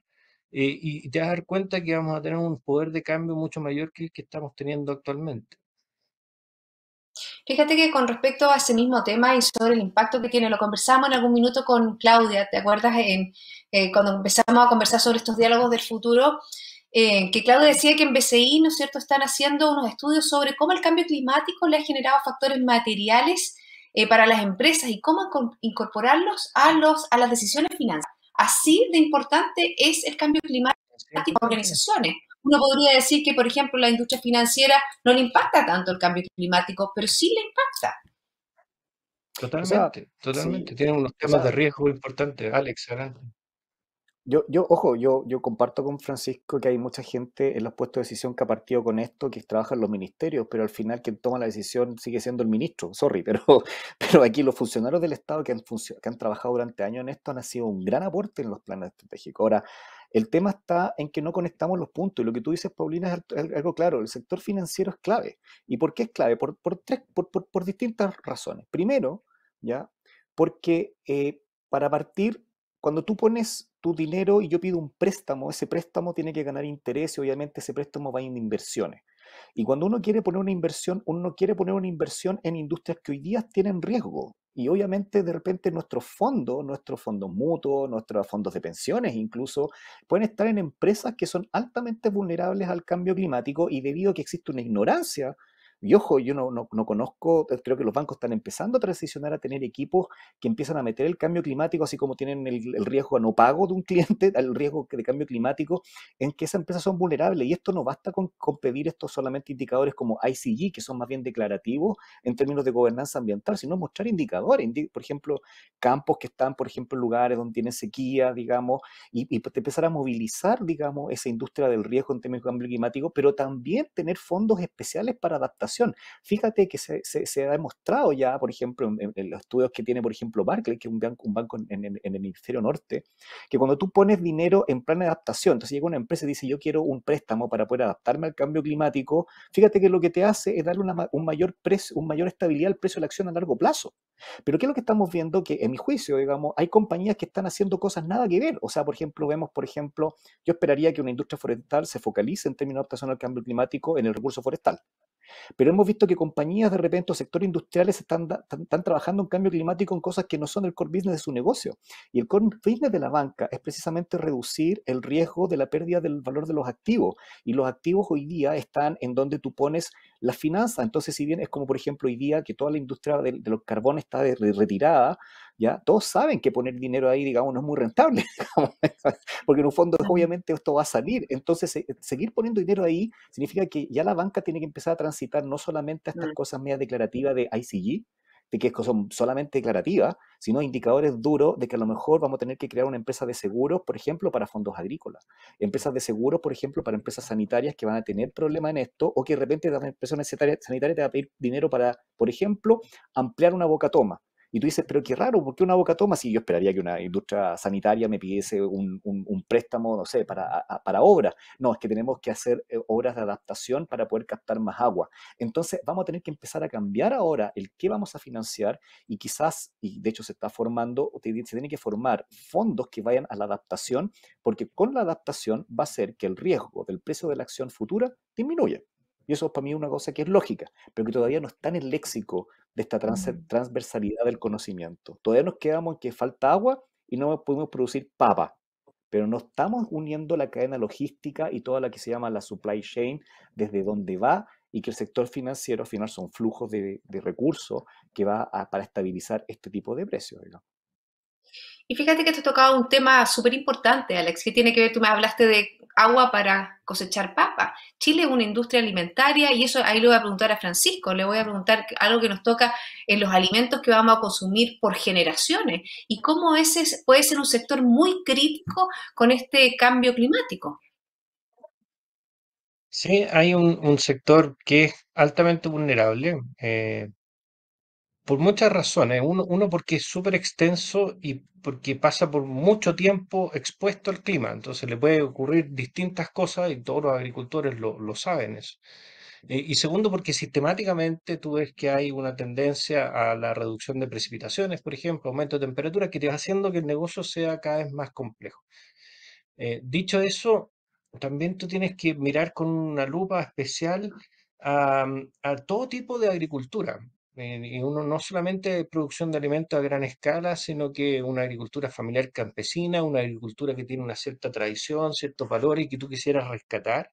Speaker 6: Eh, y te vas a dar cuenta que vamos a tener un poder de cambio mucho mayor que el que estamos teniendo actualmente.
Speaker 4: Fíjate que con respecto a ese mismo tema y sobre el impacto que tiene, lo conversamos en algún minuto con Claudia, ¿te acuerdas? en eh, cuando empezamos a conversar sobre estos diálogos del futuro, eh, que Claudia decía que en BCI, ¿no es cierto?, están haciendo unos estudios sobre cómo el cambio climático le ha generado factores materiales eh, para las empresas y cómo incorporarlos a, los, a las decisiones financieras. Así de importante es el cambio climático para organizaciones uno podría decir que, por ejemplo, la industria financiera no le impacta tanto el cambio climático, pero sí le impacta.
Speaker 6: Totalmente, totalmente. unos temas de riesgo importantes, Alex, adelante.
Speaker 5: Yo, yo, ojo, yo, yo comparto con Francisco que hay mucha gente en los puestos de decisión que ha partido con esto, que trabaja en los ministerios, pero al final quien toma la decisión sigue siendo el ministro, sorry, pero, [laughs] pero aquí los funcionarios del Estado que han, que han trabajado durante años en esto han sido un gran aporte en los planes estratégicos. Ahora, el tema está en que no conectamos los puntos. Y lo que tú dices, Paulina, es algo claro. El sector financiero es clave. ¿Y por qué es clave? Por, tres, por, distintas razones. Primero, ¿ya? Porque eh, para partir, cuando tú pones tu dinero y yo pido un préstamo, ese préstamo tiene que ganar interés y obviamente ese préstamo va en inversiones. Y cuando uno quiere poner una inversión, uno quiere poner una inversión en industrias que hoy día tienen riesgo. Y obviamente de repente nuestros fondos, nuestros fondos mutuos, nuestros fondos de pensiones incluso, pueden estar en empresas que son altamente vulnerables al cambio climático y debido a que existe una ignorancia y ojo, yo no, no, conozco, eh, creo que los bancos están empezando a transicionar a tener equipos que empiezan a meter el cambio climático, así como tienen el, riesgo a no pago de un cliente, el [laughs] riesgo de cambio climático, en que esas empresas son vulnerables. Y esto no basta con, con pedir estos solamente indicadores como ICG, que son más bien declarativos en términos de gobernanza ambiental, sino mostrar indicadores, por ejemplo, campos que están, por ejemplo, en lugares donde tienen sequía, digamos, y, y pues, empezar a movilizar, digamos, esa industria del riesgo en términos de cambio climático, pero también tener fondos especiales para adaptar Fíjate que se, ha demostrado ya, por ejemplo, en, los estudios que tiene, por ejemplo, Barclays, que es un banco, banco en, el hemisferio norte, que cuando tú pones dinero en plan de adaptación, entonces llega una empresa y dice, yo quiero un préstamo para poder adaptarme al cambio climático, fíjate que lo que te hace es darle una, un mayor precio, un mayor estabilidad al precio de la acción a largo plazo. Pero ¿qué es lo que estamos viendo? Que en mi juicio, digamos, hay compañías que están haciendo cosas nada que ver. O sea, por ejemplo, vemos, por ejemplo, yo esperaría que una industria forestal se focalice en términos de adaptación al cambio climático en el recurso forestal. Pero hemos visto que compañías de repente o sectores industriales están, trabajando en cambio climático en cosas que no son el core business de su negocio. Y el core business de la banca es precisamente reducir el riesgo de la pérdida del valor de los activos. Y los activos hoy día están en donde tú pones la finanza. Entonces, si bien es como, por ejemplo, hoy día que toda la industria de, los carbón está retirada, ¿ya? Todos saben que poner dinero ahí, digamos, no es muy rentable, [laughs] porque en un fondo obviamente esto va a salir. Entonces, seguir poniendo dinero ahí significa que ya la banca tiene que empezar a transitar no solamente a estas mm. cosas medias declarativas de ICG, de que son solamente declarativas, sino indicadores duros de que a lo mejor vamos a tener que crear una empresa de seguros, por ejemplo, para fondos agrícolas, empresas de seguros, por ejemplo, para empresas sanitarias que van a tener problemas en esto, o que de repente la empresa sanitarias sanitaria te va a pedir dinero para, por ejemplo, ampliar una boca toma. Y tú dices, pero qué raro, ¿por qué una boca toma? Si yo esperaría que una industria sanitaria me pidiese un, préstamo, no sé, para, para obras. No, es que tenemos que hacer eh, obras de adaptación para poder captar más agua. Entonces, vamos a tener que empezar a cambiar ahora el qué vamos a financiar y quizás, y de hecho se está formando, se tienen que formar fondos que vayan a la adaptación, porque con la adaptación va a ser que el riesgo del precio de la acción futura disminuye. Y eso para mí una cosa que es lógica, pero que todavía no está en el léxico de esta transversalidad del conocimiento. Todavía nos quedamos que falta agua y no podemos producir papa, pero no estamos uniendo la cadena logística y toda la que se llama la supply chain, desde dónde va y que el sector financiero al final son flujos de, recursos que va para estabilizar este tipo de precios.
Speaker 4: Y fíjate que te has tocado un tema súper importante, Alex, que tiene que ver, tú me hablaste de agua para cosechar papa. Chile es una industria alimentaria y eso ahí lo voy a preguntar a Francisco, le voy a preguntar algo que nos toca en los alimentos que vamos a consumir por generaciones y cómo ese puede ser un sector muy crítico con este cambio climático.
Speaker 6: Sí, hay un, sector que es altamente vulnerable. Eh, por muchas razones. Uno, porque es súper extenso y porque pasa por mucho tiempo expuesto al clima. Entonces le puede ocurrir distintas cosas y todos los agricultores lo, saben eso. Eh, y segundo, porque sistemáticamente tú ves que hay una tendencia a la reducción de precipitaciones, por ejemplo, aumento de temperatura, que te va haciendo que el negocio sea cada vez más complejo. Eh, dicho eso, también tú tienes que mirar con una lupa especial a todo tipo de agricultura uno no solamente producción de alimentos a gran escala, sino que una agricultura familiar campesina, una agricultura que tiene una cierta tradición, ciertos valores que tú quisieras rescatar,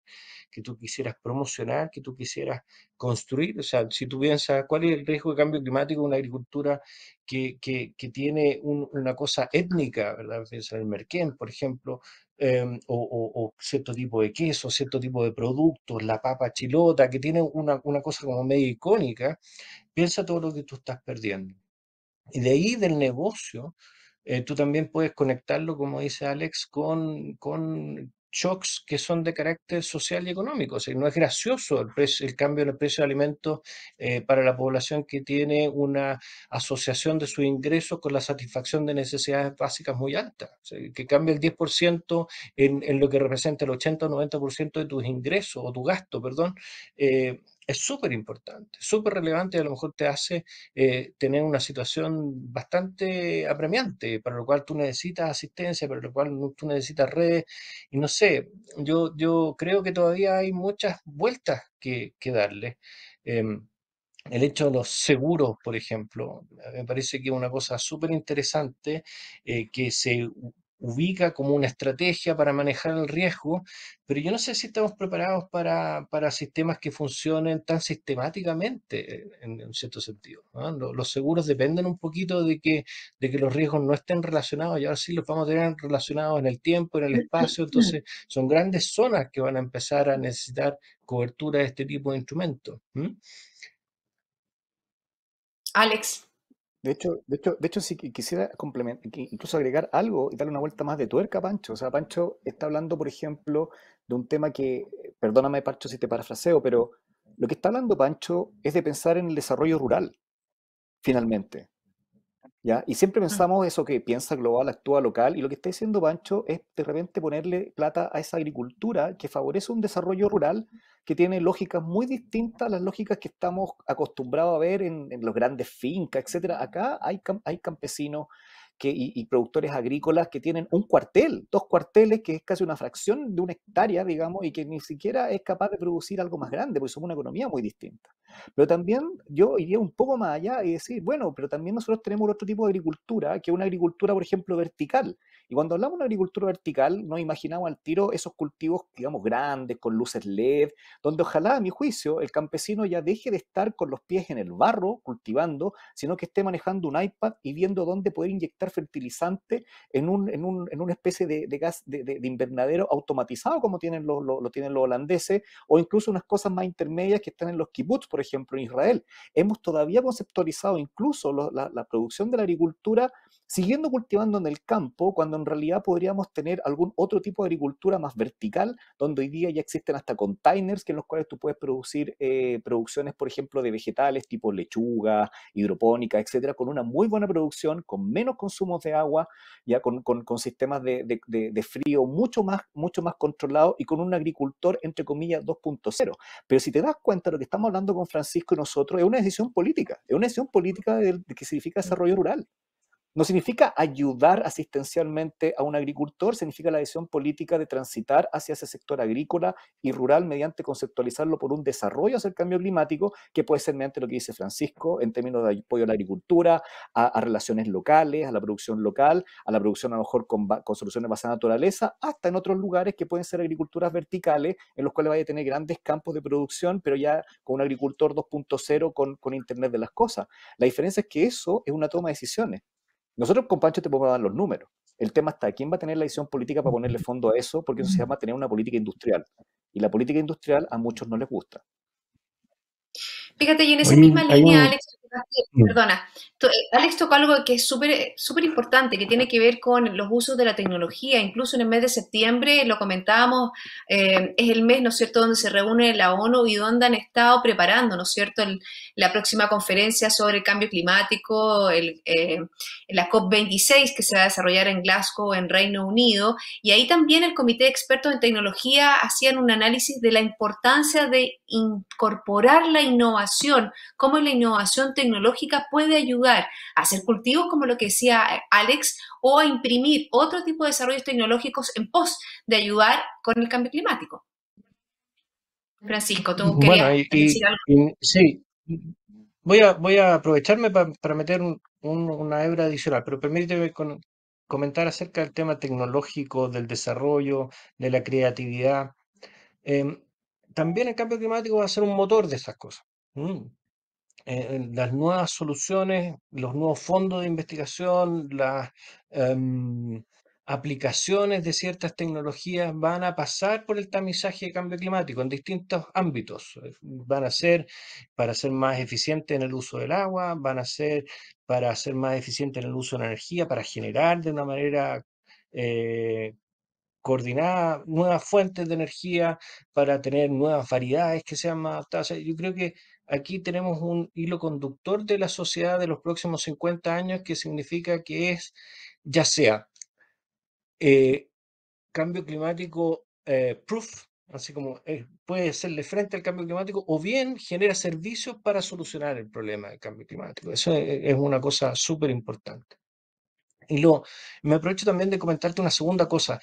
Speaker 6: que tú quisieras promocionar, que tú quisieras construir. O sea, si tú piensas cuál es el riesgo de cambio climático, una agricultura que, tiene una cosa étnica, ¿verdad? Piensa el merquén, por ejemplo, em, o, o, cierto tipo de queso, cierto tipo de productos, la papa chilota, que tiene una, una cosa como medio icónica, Piensa todo lo que tú estás perdiendo. Y de ahí del negocio, eh, tú también puedes conectarlo, como dice Alex, con, con shocks que son de carácter social y económico. O sea, no es gracioso el, el cambio en el precio de alimentos eh, para la población que tiene una asociación de sus ingresos con la satisfacción de necesidades básicas muy altas. O sea, que cambie el 10% en, en, lo que representa el 80 o 90% de tus ingresos o tu gasto, perdón. Eh, es súper importante, súper relevante y a lo mejor te hace eh, tener una situación bastante apremiante, para lo cual tú necesitas asistencia, para lo cual tú necesitas redes. Y no sé, yo, yo creo que todavía hay muchas vueltas que, darle. Em, el hecho de los seguros, por ejemplo, me parece que es una cosa súper interesante eh, que se ubica como una estrategia para manejar el riesgo, pero yo no sé si estamos preparados para, sistemas que funcionen tan sistemáticamente eh, en, cierto sentido. Los, seguros dependen un poquito de que, de que los riesgos no estén relacionados y ahora sí los vamos a tener relacionados en el tiempo, en el espacio, [laughs] entonces son grandes zonas que van a empezar a necesitar cobertura de este tipo de instrumentos. Alex. De hecho,
Speaker 5: de hecho, de hecho, si quisiera complementar, incluso agregar algo y darle una vuelta más de tuerca a Pancho. O sea, Pancho está hablando, por ejemplo, de un tema que, perdóname, Pancho, si te parafraseo, pero lo que está hablando Pancho es de pensar en el desarrollo rural, finalmente. Y siempre ah. pensamos eso que piensa global, actúa local, y lo que está diciendo Pancho es de repente ponerle plata a esa agricultura que favorece un desarrollo rural que tiene lógicas muy distintas a las lógicas que estamos acostumbrados a ver en, los grandes fincas, etc. Acá hay, hay campesinos y, productores agrícolas que tienen un cuartel, dos cuarteles, que es casi una fracción de una hectárea, digamos, y que ni siquiera es capaz de producir algo más grande, porque somos una economía muy distinta. Pero también yo iría un poco más allá y decir, bueno, pero también nosotros tenemos otro tipo de agricultura, que es una agricultura, por ejemplo, vertical, y cuando hablamos de agricultura vertical, nos imaginamos al tiro esos cultivos, digamos, grandes, con luces LED, donde ojalá, a mi juicio, el campesino ya deje de estar con los pies en el barro cultivando, sino que esté manejando un iPad y viendo dónde poder inyectar fertilizante en, un, en, un, en una especie de, de gas de, invernadero automatizado, como tienen los, lo, tienen los holandeses, o incluso unas cosas más intermedias que están en los kibbutz, por ejemplo, en Israel. Hemos todavía conceptualizado incluso la, la producción de la agricultura siguiendo cultivando en el campo cuando en realidad podríamos tener algún otro tipo de agricultura más vertical, donde hoy día ya existen hasta containers que en los cuales tú puedes producir eh, producciones, por ejemplo, de vegetales tipo lechuga, hidropónica, etcétera, con una muy buena producción, con menos consumos de agua, ya con, con, sistemas de, de, frío mucho más, mucho más controlados y con un agricultor, entre comillas, 2.0. Pero si te das cuenta, lo que estamos hablando con Francisco y nosotros es una decisión política, es una decisión política que significa desarrollo rural. No significa ayudar asistencialmente a un agricultor, significa la decisión política de transitar hacia ese sector agrícola y rural mediante conceptualizarlo por un desarrollo hacia el cambio climático, que puede ser mediante lo que dice Francisco en términos de apoyo a la agricultura, a, relaciones locales, a la producción local, a la producción a lo mejor con, soluciones basadas en naturaleza, hasta en otros lugares que pueden ser agriculturas verticales, en los cuales vaya a tener grandes campos de producción, pero ya con un agricultor 2.0 con Internet de las Cosas. La diferencia es que eso es una toma de decisiones nosotros con Pancho te podemos dar los números. El tema está, ¿quién va a tener la visión política para ponerle fondo a eso? Porque eso se llama tener una política industrial. Y la política industrial a muchos no les gusta.
Speaker 4: Fíjate, y en esa misma línea, Alex, Mm. Perdona, eh, Alex tocó algo que es súper importante, que tiene que ver con los usos de la tecnología. Incluso en el mes de septiembre, lo comentábamos, eh, es el mes, ¿no es cierto?, donde se reúne la ONU y donde han estado preparando, ¿no es cierto?, la próxima conferencia sobre el cambio climático, eh, la COP26 que se va a desarrollar en Glasgow, en Reino Unido. Y ahí también el Comité de Expertos en Tecnología hacían un análisis de la importancia de incorporar la innovación, cómo la innovación tecnológica tecnológica puede ayudar a hacer cultivos, como lo que decía eh, Alex, o a imprimir otro tipo de desarrollos tecnológicos en pos de ayudar con el cambio climático. Francisco, tengo querías decir
Speaker 6: algo. sí, voy a, voy a aprovecharme para meter una hebra adicional, pero permíteme comentar acerca del tema tecnológico, del desarrollo, de la creatividad. Em, también el cambio climático va a ser un motor de esas cosas. Mm. Eh, eh, las nuevas soluciones, los nuevos fondos de investigación, las em, aplicaciones de ciertas tecnologías van a pasar por el tamizaje de cambio climático en distintos ámbitos. Eh, van a ser para ser más eficientes en el uso del agua, van a ser para ser más eficientes en el uso de la energía, para generar de una manera coordinada nuevas fuentes de energía, para tener nuevas variedades que sean más adaptadas. yo creo que aquí tenemos un hilo conductor de la sociedad de los próximos 50 años que significa que es, ya sea, eh, cambio climático eh, proof, así como eh, puede hacerle frente al cambio climático, o bien genera servicios para solucionar el problema del cambio climático. Eso e-, e-, es una cosa súper importante. Y luego, me aprovecho también de comentarte una segunda cosa,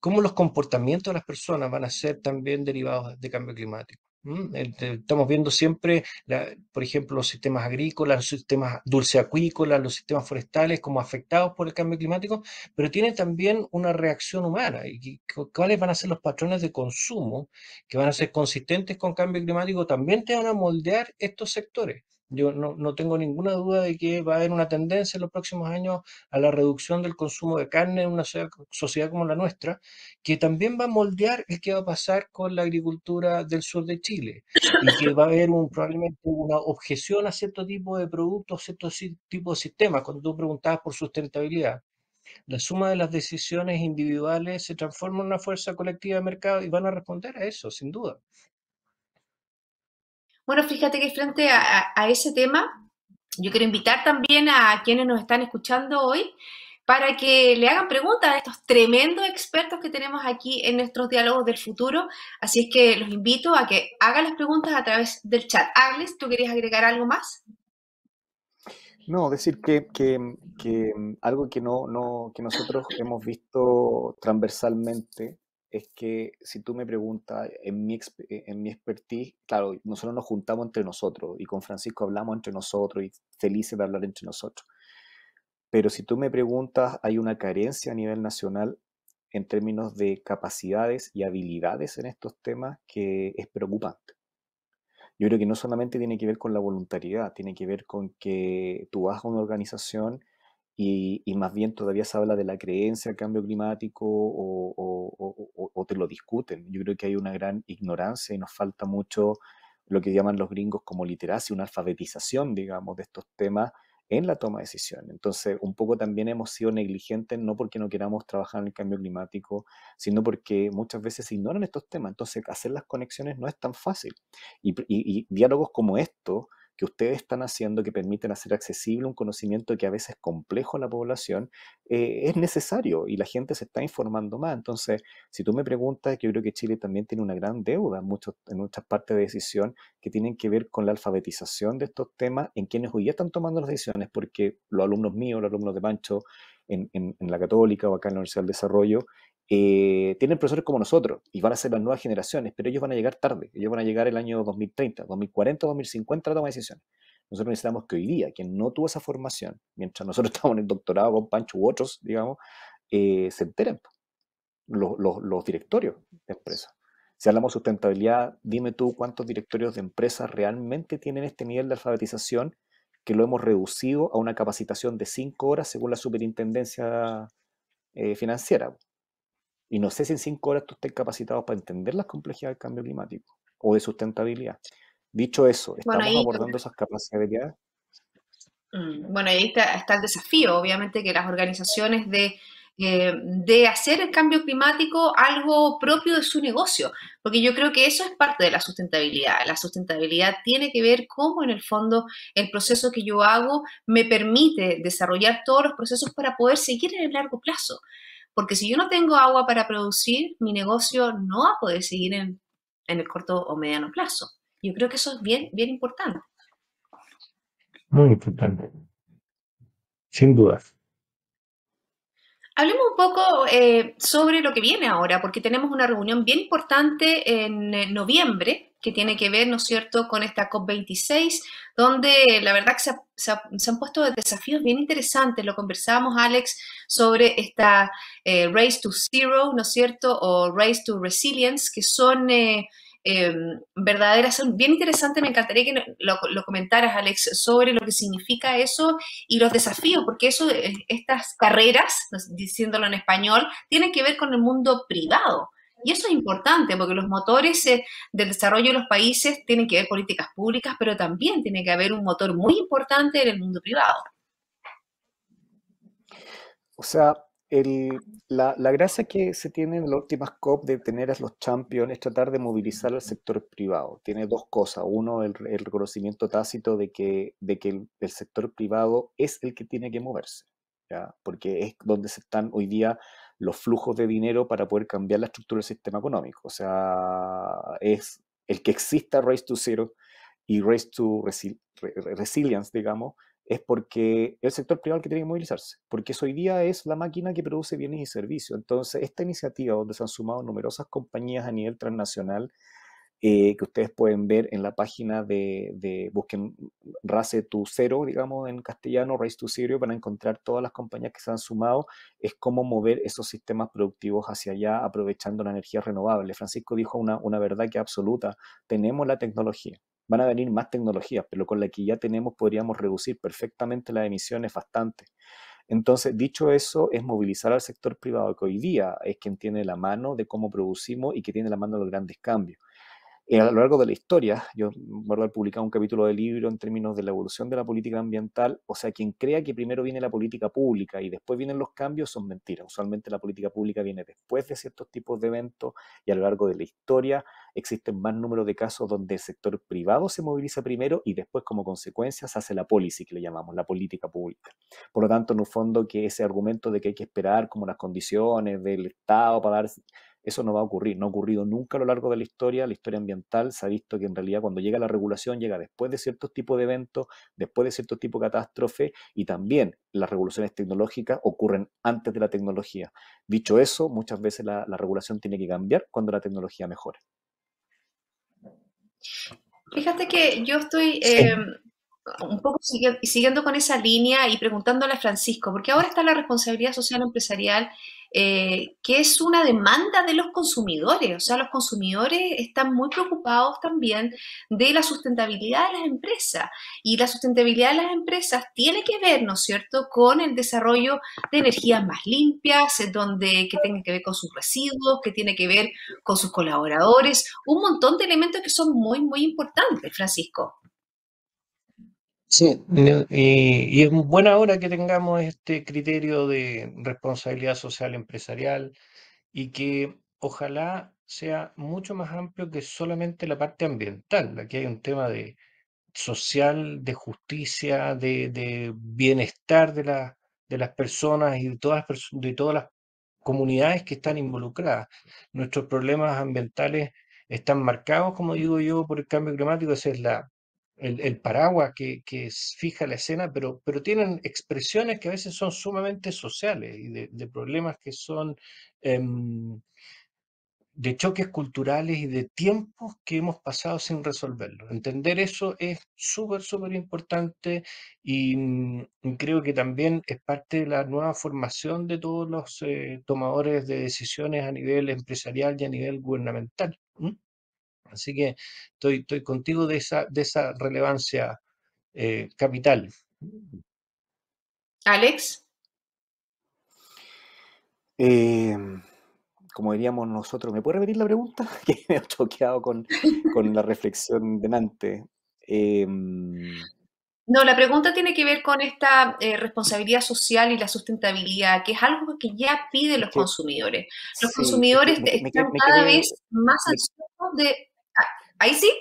Speaker 6: cómo los comportamientos de las personas van a ser también derivados de cambio climático. Mm, estamos viendo siempre, por ejemplo, los sistemas agrícolas, los sistemas dulceacuícolas, los sistemas forestales como afectados por el cambio climático, pero tiene también una reacción humana. ¿Y ¿Cuáles van a ser los patrones de consumo que van a ser consistentes con cambio climático? También te van a moldear estos sectores. Yo no, tengo ninguna duda de que va a haber una tendencia en los próximos años a la reducción del consumo de carne en una sociedad como la nuestra, que también va a moldear el que va a pasar con la agricultura del sur de Chile y que va a haber probablemente una objeción a cierto tipo de productos, a cierto tipo de sistemas. Cuando tú preguntabas por sustentabilidad, la suma de las decisiones individuales se transforma en una fuerza colectiva de mercado y van a responder a eso, sin duda.
Speaker 4: Bueno, fíjate que frente a, ese tema, yo quiero invitar también a quienes nos están escuchando hoy para que le hagan preguntas a estos tremendos expertos que tenemos aquí en nuestros diálogos del futuro. Así es que los invito a que hagan las preguntas a través del chat. Agnes, ¿tú querías agregar algo más?
Speaker 5: No, decir que, que algo que, no, no, que nosotros hemos visto transversalmente es que si tú me preguntas, en mi, eh, en mi expertise, claro, nosotros nos juntamos entre nosotros y con Francisco hablamos entre nosotros y felices de hablar entre nosotros. Pero si tú me preguntas, hay una carencia a nivel nacional en términos de capacidades y habilidades en estos temas que es preocupante. Yo creo que no solamente tiene que ver con la voluntariedad, tiene que ver con que tú vas a una organización y, más bien todavía se habla de la creencia al cambio climático o, te lo discuten. Yo creo que hay una gran ignorancia y nos falta mucho lo que llaman los gringos como literacia, una alfabetización, digamos, de estos temas en la toma de decisiones. Entonces, un poco también hemos sido negligentes, no porque no queramos trabajar en el cambio climático, sino porque muchas veces se ignoran estos temas. Entonces, hacer las conexiones no es tan fácil. Y, y diálogos como estos que ustedes están haciendo, que permiten hacer accesible un conocimiento que a veces es complejo a la población, eh, es necesario y la gente se está informando más. Entonces, si tú me preguntas, yo creo que Chile también tiene una gran deuda en, muchos, en muchas partes de decisión que tienen que ver con la alfabetización de estos temas en quienes hoy ya están tomando las decisiones, porque los alumnos míos, los alumnos de Mancho en, en, en la Católica o acá en la Universidad del Desarrollo, eh, tienen profesores como nosotros y van a ser las nuevas generaciones, pero ellos van a llegar tarde, ellos van a llegar el año 2030, 2040, 2050 a tomar decisiones. Nosotros necesitamos que hoy día, quien no tuvo esa formación, mientras nosotros [laughs] estamos en el doctorado con Pancho u otros, digamos, eh, se enteren los, directorios de empresas. Si hablamos de sustentabilidad, dime tú cuántos directorios de empresas realmente tienen este nivel de alfabetización que lo hemos reducido a una capacitación de cinco horas según la superintendencia eh, financiera. Y no sé si en cinco horas tú estés capacitado para entender las complejidades del cambio climático o de sustentabilidad. Dicho eso, ¿estamos abordando esas capacidades?
Speaker 4: Mm, bueno, ahí está, el desafío, obviamente, que las organizaciones de, eh, de hacer el cambio climático algo propio de su negocio, porque yo creo que eso es parte de la sustentabilidad. La sustentabilidad tiene que ver cómo en el fondo el proceso que yo hago me permite desarrollar todos los procesos para poder seguir en el largo plazo porque si yo no tengo agua para producir, mi negocio no va a poder seguir en, el corto o mediano plazo. Yo creo que eso es bien, bien importante.
Speaker 6: Muy importante, sin dudas.
Speaker 4: Hablemos un poco eh, sobre lo que viene ahora, porque tenemos una reunión bien importante en eh, noviembre que tiene que ver, ¿no es cierto?, con esta COP26, donde la verdad que se, han puesto desafíos bien interesantes. Lo conversábamos, Alex, sobre esta eh, Race to Zero, ¿no es cierto?, o Race to Resilience, que son... Eh, em, verdaderas, son bien interesantes, me encantaría que lo, lo, comentaras, Alex, sobre lo que significa eso y los desafíos, porque eso, eh, estas carreras, diciéndolo en español, tienen que ver con el mundo privado, y eso es importante porque los motores eh, del desarrollo de los países tienen que ver políticas públicas, pero también tiene que haber un motor muy importante en el mundo privado.
Speaker 5: O sea, la, gracia que se tiene en las últimas COP de tener a los champions es tratar de movilizar al sector privado. Tiene dos cosas. Uno, el, reconocimiento tácito de que, de que el, sector privado es el que tiene que moverse, porque es donde se están hoy día los flujos de dinero para poder cambiar la estructura del sistema económico. O sea, es el que exista Race to Zero y Race to Resilience, digamos, es porque el sector privado el que tiene que movilizarse, porque eso hoy día es la máquina que produce bienes y servicios. Entonces, esta iniciativa, donde se han sumado numerosas compañías a nivel transnacional, eh, que ustedes pueden ver en la página de, busquen Race to cero digamos en castellano, Race to cero, para encontrar todas las compañías que se han sumado, es cómo mover esos sistemas productivos hacia allá aprovechando la energía renovable. Francisco dijo una, verdad que absoluta, tenemos la tecnología, van a venir más tecnologías, pero con la que ya tenemos podríamos reducir perfectamente las emisiones bastante. Entonces, dicho eso, es movilizar al sector privado que hoy día es quien tiene la mano de cómo producimos y que tiene la mano de los grandes cambios. Eh, a lo largo de la historia, yo recuerdo a publicado un capítulo de libro en términos de la evolución de la política ambiental, o sea, quien crea que primero viene la política pública y después vienen los cambios son mentiras. Usualmente la política pública viene después de ciertos tipos de eventos y a lo largo de la historia existen más números de casos donde el sector privado se moviliza primero y después como consecuencia se hace la policy, que le llamamos, la política pública. Por lo tanto, en un fondo que ese argumento de que hay que esperar como las condiciones del Estado para dar eso no va a ocurrir, no ha ocurrido nunca a lo largo de la historia. La historia ambiental se ha visto que en realidad cuando llega la regulación llega después de ciertos tipos de eventos, después de ciertos tipos de catástrofes y también las revoluciones tecnológicas ocurren antes de la tecnología. Dicho eso, muchas veces la, regulación tiene que cambiar cuando la tecnología mejora.
Speaker 4: Fíjate que yo estoy... Eh, un poco siguiendo con esa línea y preguntándole a Francisco, porque ahora está la responsabilidad social empresarial eh, que es una demanda de los consumidores. O sea, los consumidores están muy preocupados también de la sustentabilidad de las empresas. Y la sustentabilidad de las empresas tiene que ver, ¿no es cierto?, con el desarrollo de energías más limpias, donde, que tenga que ver con sus residuos, que tiene que ver con sus colaboradores, un montón de elementos que son muy, muy importantes, Francisco.
Speaker 6: Sí, y, es buena hora que tengamos este criterio de responsabilidad social empresarial y que ojalá sea mucho más amplio que solamente la parte ambiental. Aquí hay un tema de social, de justicia, de, bienestar de, las personas y de todas, de todas las comunidades que están involucradas. Nuestros problemas ambientales están marcados, como digo yo, por el cambio climático. Esa es la el, paraguas que, fija la escena, pero, tienen expresiones que a veces son sumamente sociales y de, problemas que son em, de choques culturales y de tiempos que hemos pasado sin resolverlo. Entender eso es súper, súper importante y, mm, creo que también es parte de la nueva formación de todos los eh, tomadores de decisiones a nivel empresarial y a nivel gubernamental. Así que estoy, contigo de esa, relevancia eh, capital. Alex.
Speaker 5: Em, como diríamos nosotros, ¿me puede repetir la pregunta? [laughs] Que me he choqueado con, la reflexión delante. Eh, em,
Speaker 4: no, la pregunta tiene que ver con esta eh, responsabilidad social y la sustentabilidad, que es algo que ya piden los consumidores. Los consumidores están cada vez más ansiosos de Ahí sí.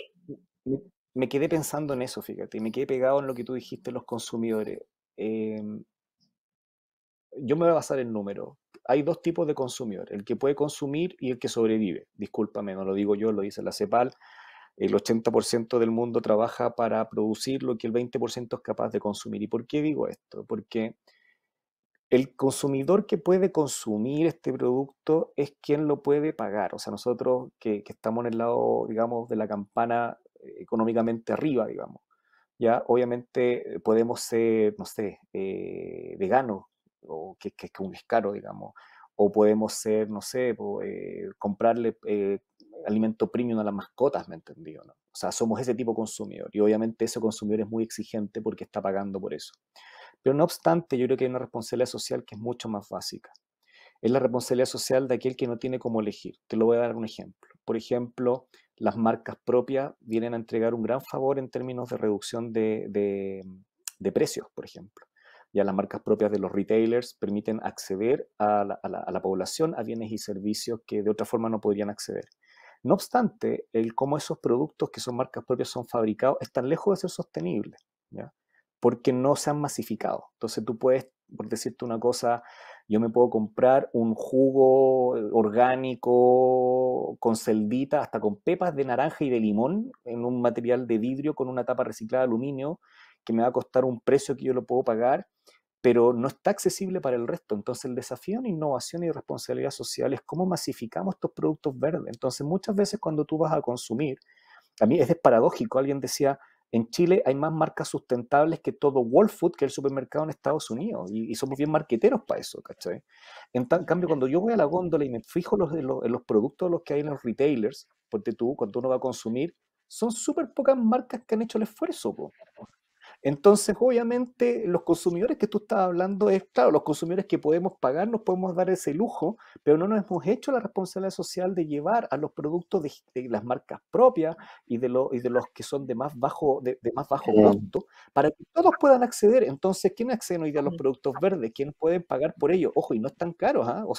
Speaker 5: Me, quedé pensando en eso, fíjate, me quedé pegado en lo que tú dijiste, los consumidores. Em, yo me voy a basar en números. Hay dos tipos de consumidor, el que puede consumir y el que sobrevive. Discúlpame, no lo digo yo, lo dice la CEPAL. El 80% del mundo trabaja para producir lo que el 20% es capaz de consumir. ¿Y por qué digo esto? Porque el consumidor que puede consumir este producto es quien lo puede pagar. O sea, nosotros que, estamos en el lado, digamos, de la campana eh, económicamente arriba, digamos. Ya, obviamente eh, podemos ser, no sé, eh, veganos, o que, es un es digamos. O podemos ser, no sé, comprarle alimento premium a las mascotas, ¿me entendió? No? O sea, somos ese tipo de consumidor. Y obviamente ese consumidor es muy exigente porque está pagando por eso. Pero no obstante, yo creo que hay una responsabilidad social que es mucho más básica. Es la responsabilidad social de aquel que no tiene cómo elegir. Te lo voy a dar un ejemplo. Por ejemplo, las marcas propias vienen a entregar un gran favor en términos de reducción de, precios, por ejemplo. Ya las marcas propias de los retailers permiten acceder a la, población a bienes y servicios que de otra forma no podrían acceder. No obstante, el cómo esos productos que son marcas propias son fabricados están lejos de ser sostenibles. ¿ya? porque no se han masificado. Entonces tú puedes, por decirte una cosa, yo me puedo comprar un jugo eh, orgánico con celdita, hasta con pepas de naranja y de limón, en un material de vidrio con una tapa reciclada de aluminio, que me va a costar un precio que yo lo puedo pagar, pero no está accesible para el resto. Entonces el desafío en innovación y responsabilidad social es cómo masificamos estos productos verdes. Entonces muchas veces cuando tú vas a consumir, a mí es paradójico, alguien decía, en Chile hay más marcas sustentables que todo Whole Food, que el supermercado en Estados Unidos, y, somos bien marqueteros para eso, ¿cachai? En, cambio, cuando yo voy a la góndola y me fijo los, en, los, productos los que hay en los retailers, porque tú, cuando uno va a consumir, son súper pocas marcas que han hecho el esfuerzo. Po. Entonces, obviamente, los consumidores que tú estás hablando es, claro, los consumidores que podemos pagar, nos podemos dar ese lujo, pero no nos hemos hecho la responsabilidad social de llevar a los productos de, las marcas propias y de, los y de los que son de más bajo, de, más bajo costo, para que todos puedan acceder. Entonces, ¿quién accede hoy día a los productos verdes? ¿Quién pueden pagar por ellos? Ojo, y no están caros, caro, ¿ah? o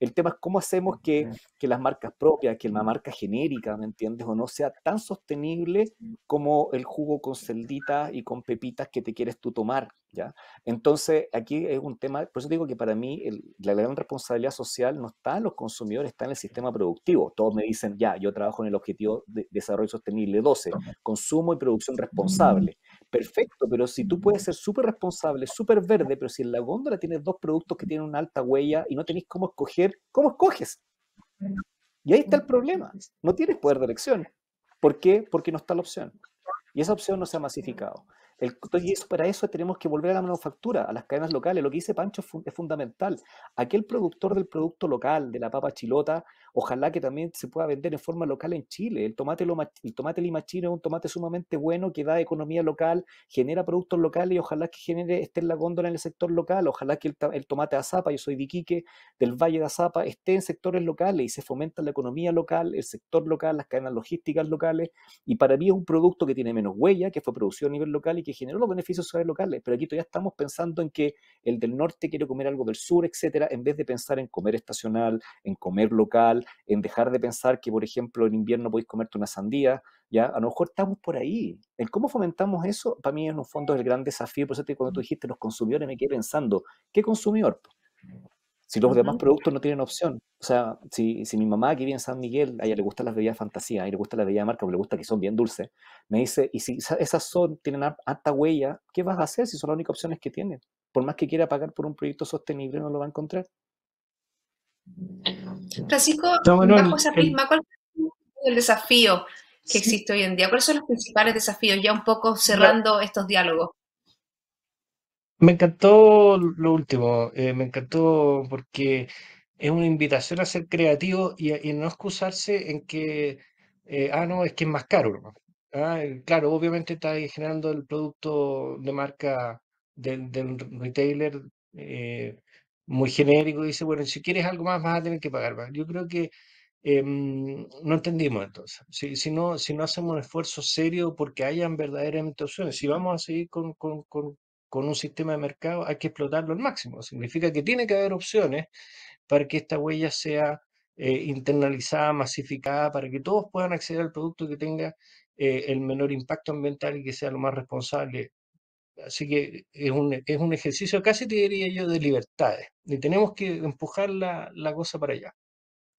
Speaker 5: el tema es cómo hacemos que, que las marcas propias, que la marca genérica, ¿me entiendes? O no sea tan sostenible como el jugo con celdita y con pepitas que te quieres tú tomar, ¿ya? Entonces, aquí es un tema, por eso digo que para mí la gran responsabilidad social no está en los consumidores, está en el sistema productivo. Todos me dicen, ya, yo trabajo en el objetivo de desarrollo sostenible 12, consumo y producción responsable. Perfecto, pero si tú puedes ser súper responsable, súper verde, pero si en la góndola tienes dos productos que tienen una alta huella y no tenés cómo escoger, ¿cómo escoges? Y ahí está el problema. No tienes poder de elección. ¿Por qué? Porque no está la opción. Y esa opción no se ha masificado y eso, para eso tenemos que volver a la manufactura, a las cadenas locales. Lo que dice Pancho es, fundamental. Aquel productor del producto local, de la papa chilota, ojalá que también se pueda vender en forma local en Chile. El tomate, el tomate limachino es un tomate sumamente bueno que da economía local, genera productos locales y ojalá que genere, esté en la góndola en el sector local. Ojalá que el, tomate de Azapa, yo soy de del Valle de Azapa, esté en sectores locales y se fomenta la economía local, el sector local, las cadenas logísticas locales. Y para mí es un producto que tiene menos huella, que fue producido a nivel local y que generó los beneficios sociales locales, pero aquí todavía estamos pensando en que el del norte quiere comer algo del sur, etcétera, en vez de pensar en comer estacional, en comer local, en dejar de pensar que, por ejemplo, en invierno podéis comerte una sandía, ¿ya? A lo mejor estamos por ahí. cómo fomentamos eso, para mí en un fondo es el gran desafío, por eso cuando tú dijiste los consumidores me quedé pensando, ¿qué consumidor? Si los demás productos no tienen opción, o sea, si, mi mamá que vive en San Miguel, a ella le gustan las bebidas fantasía, a ella le gustan las bebidas de marca, o le gusta que son bien dulces, me dice, y si esas son, tienen alta huella, ¿qué vas a hacer si son las únicas opciones que tienen? Por más que quiera pagar por un proyecto sostenible, no lo va a encontrar.
Speaker 4: Francisco, bajo esa prisma, ¿cuál es el desafío que existe hoy en día? ¿Cuáles son los principales desafíos? Ya un poco cerrando estos diálogos.
Speaker 6: Me encantó lo último, eh, me encantó porque es una invitación a ser creativo y, no excusarse en que, eh, ah, no, es que es más caro. Ah, eh, claro, obviamente está generando el producto de marca del, retailer muy genérico y dice, bueno, si quieres algo más vas a tener que pagar más. Yo creo que em, no entendimos entonces. Si, no, si no hacemos un esfuerzo serio porque hayan verdaderamente opciones, si vamos a seguir con con un sistema de mercado hay que explotarlo al máximo. Significa que tiene que haber opciones para que esta huella sea eh, internalizada, masificada, para que todos puedan acceder al producto que tenga eh, el menor impacto ambiental y que sea lo más responsable. Así que es un, ejercicio casi, te diría yo, de libertades. Y tenemos que empujar la, la cosa para allá.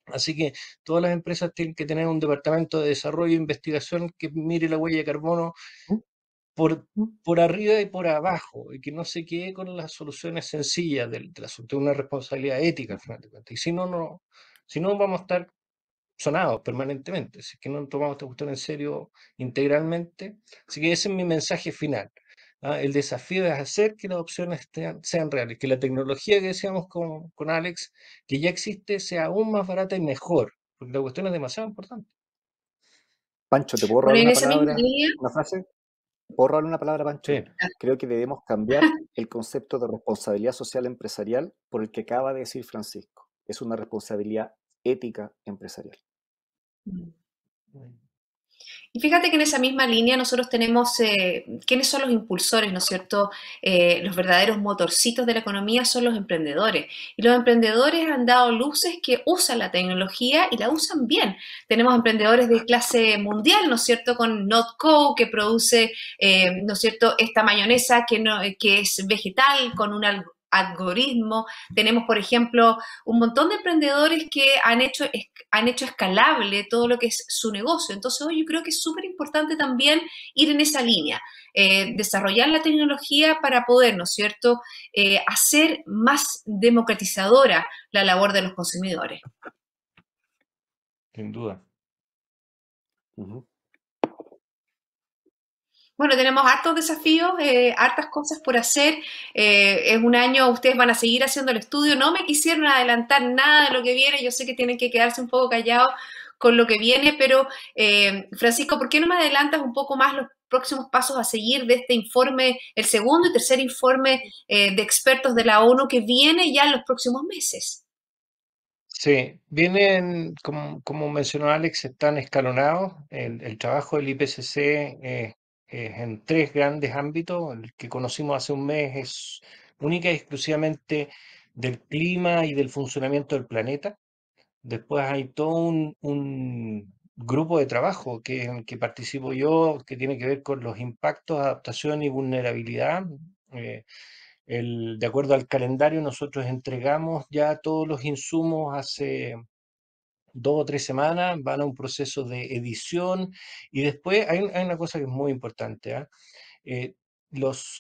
Speaker 6: Así que todas las empresas tienen que tener un departamento de desarrollo e investigación que mire la huella de carbono por, arriba y por abajo, y que no se quede con las soluciones sencillas del, asunto, una responsabilidad ética al final de cuentas. Y si no, no, si no vamos a estar sonados permanentemente, si que no tomamos esta cuestión en serio integralmente. Así que ese es mi mensaje final. ¿ah? El desafío es hacer que las opciones sean, reales, que la tecnología que decíamos con, con, Alex, que ya existe, sea aún más barata y mejor, porque la cuestión es demasiado importante. Pancho, ¿te puedo robar una frase?
Speaker 5: ¿Puedo una palabra, Pancho? Creo que debemos cambiar el concepto de responsabilidad social empresarial por el que acaba de decir Francisco. Es una responsabilidad ética empresarial. Mm.
Speaker 4: Y fíjate que en esa misma línea nosotros tenemos eh, quiénes son los impulsores, ¿no es cierto? Eh, los verdaderos motorcitos de la economía son los emprendedores. Y los emprendedores han dado luces que usan la tecnología y la usan bien. Tenemos emprendedores de clase mundial, ¿no es cierto? Con NotCo, que produce, eh, ¿no es cierto?, esta mayonesa que, no, que es vegetal, con un algoritmo. Tenemos, por ejemplo, un montón de emprendedores que han hecho, han hecho escalable todo lo que es su negocio. Entonces, hoy yo creo que es súper importante también ir en esa línea, eh, desarrollar la tecnología para poder, ¿no es cierto?, eh, hacer más democratizadora la labor de los consumidores. Sin duda. Bueno, tenemos hartos desafíos, eh, hartas cosas por hacer. Eh, es un año, ustedes van a seguir haciendo el estudio. No me quisieron adelantar nada de lo que viene. Yo sé que tienen que quedarse un poco callados con lo que viene, pero eh, Francisco, ¿por qué no me adelantas un poco más los próximos pasos a seguir de este informe, el segundo y tercer informe de expertos de la ONU que viene ya en los próximos meses?
Speaker 6: Sí, vienen, como, mencionó Alex, están escalonados. El, el trabajo del IPCC es, en tres grandes ámbitos. El que conocimos hace un mes es única y exclusivamente del clima y del funcionamiento del planeta. Después hay todo un, un grupo de trabajo que, en el que participo yo, que tiene que ver con los impactos, adaptación y vulnerabilidad. Eh, de acuerdo al calendario, nosotros entregamos ya todos los insumos hace dos o tres semanas, van a un proceso de edición y después hay, una cosa que es muy importante. ¿ah? Eh, los,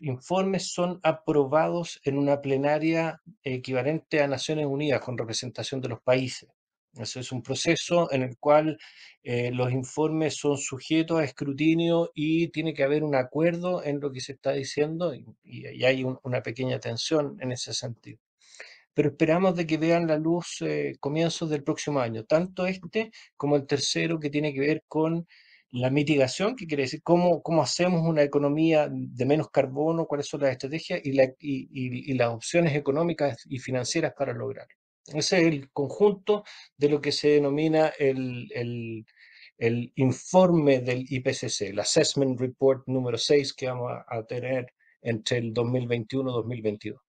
Speaker 6: informes son aprobados en una plenaria equivalente a Naciones Unidas con representación de los países. Eso es un proceso en el cual eh, los informes son sujetos a escrutinio y tiene que haber un acuerdo en lo que se está diciendo y, hay una pequeña tensión en ese sentido pero esperamos de que vean la luz eh, comienzos del próximo año, tanto este como el tercero que tiene que ver con la mitigación, que quiere decir cómo, cómo hacemos una economía de menos carbono, cuáles son las estrategias y, la, las opciones económicas y financieras para lograrlo. Ese es el conjunto de lo que se denomina el, informe del IPCC, el Assessment Report número 6 que vamos a, tener entre el 2021 y 2022.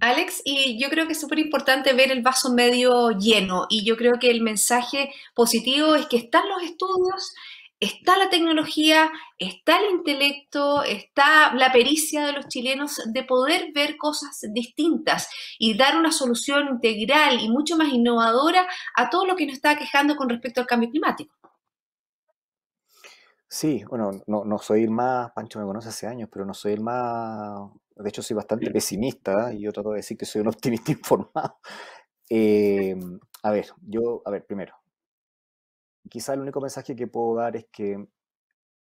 Speaker 4: Alex, y yo creo que es súper importante ver el vaso medio lleno y yo creo que el mensaje positivo es que están los estudios, está la tecnología, está el intelecto, está la pericia de los chilenos de poder ver cosas distintas y dar una solución integral y mucho más innovadora a todo lo que nos está quejando con respecto al cambio climático.
Speaker 5: Sí, bueno, no, no soy el más, Pancho me conoce hace años, pero no soy el más de hecho soy bastante pesimista y ¿eh? yo trato de decir que soy un [laughs] optimista informado. Em, a ver, yo, a ver, primero, quizá el único mensaje que puedo dar es que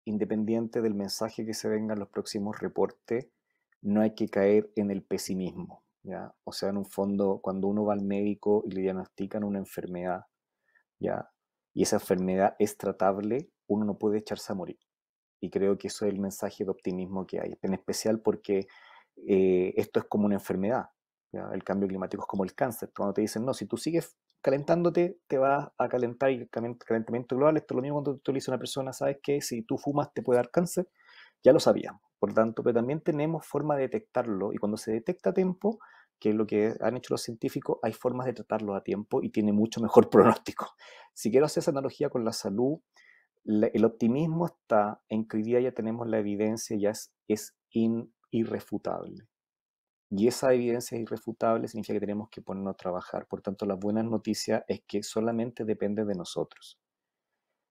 Speaker 5: independiente del mensaje que se venga en los próximos reportes, no hay que caer en el pesimismo. ¿ya? O sea, en un fondo, cuando uno va al médico y le diagnostican una enfermedad, ¿ya? y esa enfermedad es tratable, uno no puede echarse a morir. Y creo que eso es el mensaje de optimismo que hay, en especial porque eh, esto es como una enfermedad. El cambio climático es como el cáncer. Cuando te dicen, no, si tú sigues calentándote, te vas a calentar y el calentamiento global, esto es lo mismo cuando tú le dices a una persona, sabes que si tú fumas te puede dar cáncer, ya lo sabíamos. Por tanto, pero también tenemos forma de detectarlo y cuando se detecta a tiempo, que es lo que han hecho los científicos, hay formas de tratarlo a tiempo y tiene mucho mejor [laughs] pronóstico. Si quiero hacer esa analogía con la salud, el optimismo está en que hoy día ya tenemos la evidencia, ya es, es in, irrefutable. Y esa evidencia irrefutable significa que tenemos que ponernos a trabajar. Por tanto, la buena noticia es que solamente depende de nosotros.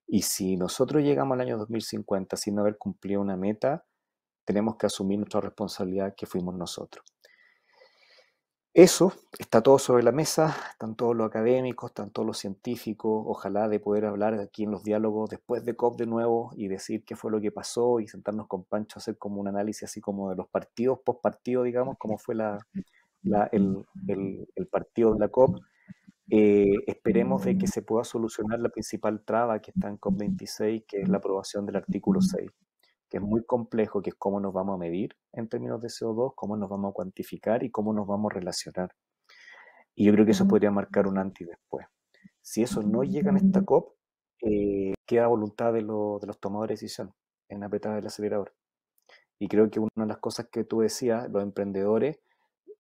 Speaker 5: Y si nosotros llegamos al año 2050 sin haber cumplido una meta, tenemos que asumir nuestra responsabilidad que fuimos nosotros. Eso está todo sobre la mesa, están todos los académicos, están todos los científicos, ojalá de poder hablar aquí en los diálogos después de COP de nuevo y decir qué fue lo que pasó y sentarnos con Pancho a hacer como un análisis así como de los partidos, post partido, digamos, cómo fue el, partido de la COP. Eh, esperemos de que se pueda solucionar la principal traba que está en COP26, que es la aprobación del artículo 6 que es muy complejo, que es cómo nos vamos a medir en términos de CO2, cómo nos vamos a cuantificar y cómo nos vamos a relacionar. Y yo creo que eso podría marcar un antes y después. Si eso no llega en esta mm. COP, eh, queda voluntad de, los tomadores de decisión en apretar el acelerador. Y creo que una de las cosas que tú decías, los emprendedores,